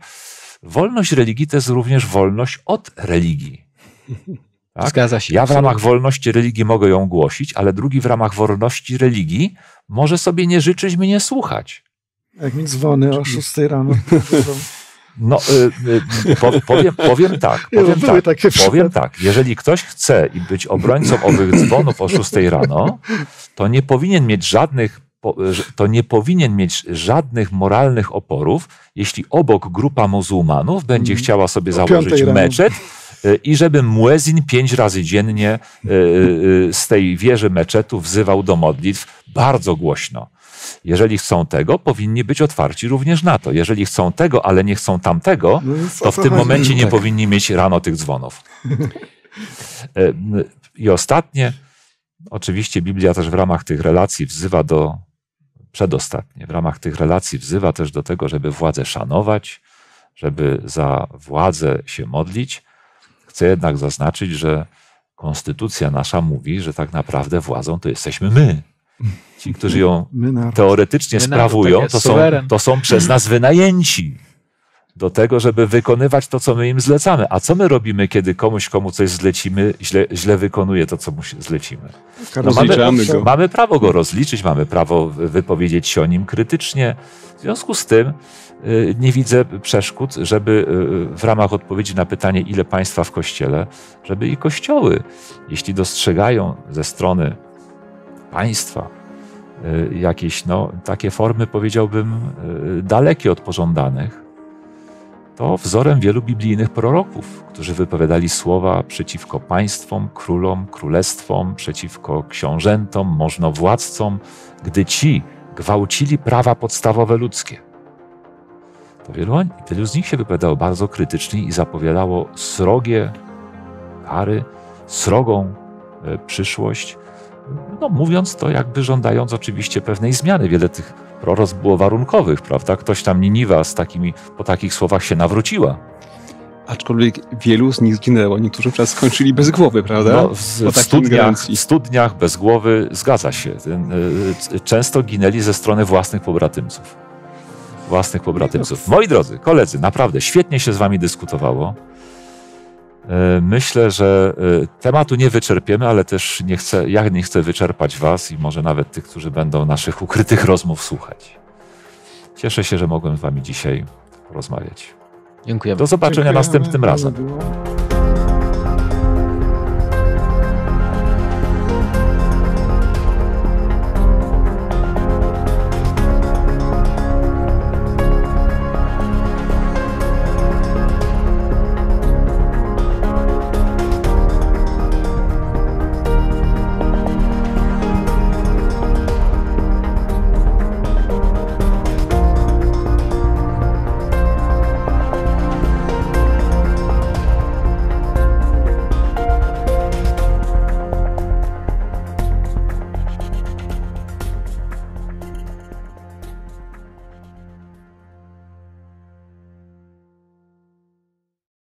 [SPEAKER 1] Wolność religii to jest również wolność od religii. [LAUGHS] Tak? Zgadza się. Ja w ramach wolności religii mogę ją głosić, ale drugi w ramach wolności religii może sobie nie życzyć mnie słuchać.
[SPEAKER 4] Jak mi dzwony o 6 rano.
[SPEAKER 1] [LAUGHS] No, y, y, powiem, powiem tak. No, powiem tak, takie powiem tak. Jeżeli ktoś chce i być obrońcą owych dzwonów o 6 rano, to nie powinien mieć żadnych to nie powinien mieć żadnych moralnych oporów, jeśli obok grupa muzułmanów będzie mhm. chciała sobie założyć meczet y, i żeby muezin pięć razy dziennie z tej wieży meczetu wzywał do modlitw bardzo głośno. Jeżeli chcą tego, powinni być otwarci również na to. Jeżeli chcą tego, ale nie chcą tamtego, no to w tym momencie nie tak. powinni mieć rano tych dzwonów. [LAUGHS] E, I ostatnie, oczywiście Biblia też w ramach tych relacji wzywa do, przedostatnie, w ramach tych relacji wzywa też do tego, żeby władzę szanować, żeby za władzę się modlić. Chcę jednak zaznaczyć, że konstytucja nasza mówi, że tak naprawdę władzą to jesteśmy my. Ci, którzy ją teoretycznie sprawują, tak to, są, to są przez nas wynajęci do tego, żeby wykonywać to, co my im zlecamy. A co my robimy, kiedy komuś, komu coś zlecimy, źle, źle wykonuje to, co mu zlecimy? Tak, no mamy, mamy, prawo go rozliczyć, mamy prawo wypowiedzieć się o nim krytycznie. W związku z tym y, nie widzę przeszkód, żeby y, w ramach odpowiedzi na pytanie, ile państwa w kościele, żeby i kościoły, jeśli dostrzegają ze strony państwa Y, jakieś no, takie formy, powiedziałbym, y, dalekie od pożądanych, to wzorem wielu biblijnych proroków, którzy wypowiadali słowa przeciwko państwom, królom, królestwom, przeciwko książętom, możnowładcom, gdy ci gwałcili prawa podstawowe ludzkie. To wielu, wielu z nich się wypowiadało bardzo krytycznie i zapowiadało srogie kary, srogą y, przyszłość no, mówiąc to, jakby żądając oczywiście pewnej zmiany. Wiele tych prorost było warunkowych, prawda? Ktoś tam Niniwa z takimi, po takich słowach się nawróciła.
[SPEAKER 2] Aczkolwiek wielu z nich zginęło. Niektórzy wczas skończyli bez głowy, prawda? No, w, w, studniach,
[SPEAKER 1] w, studniach, bez głowy zgadza się. E, często ginęli ze strony własnych pobratymców. Własnych pobratymców. No Moi drodzy, koledzy, naprawdę świetnie się z wami dyskutowało. E, myślę, że e, tematu nie wyczerpiemy, ale też nie chcę, ja nie chcę wyczerpać Was i może nawet tych, którzy będą naszych ukrytych rozmów słuchać. Cieszę się, że mogłem z Wami dzisiaj rozmawiać. Dziękuję. Do zobaczenia następnym
[SPEAKER 2] razem.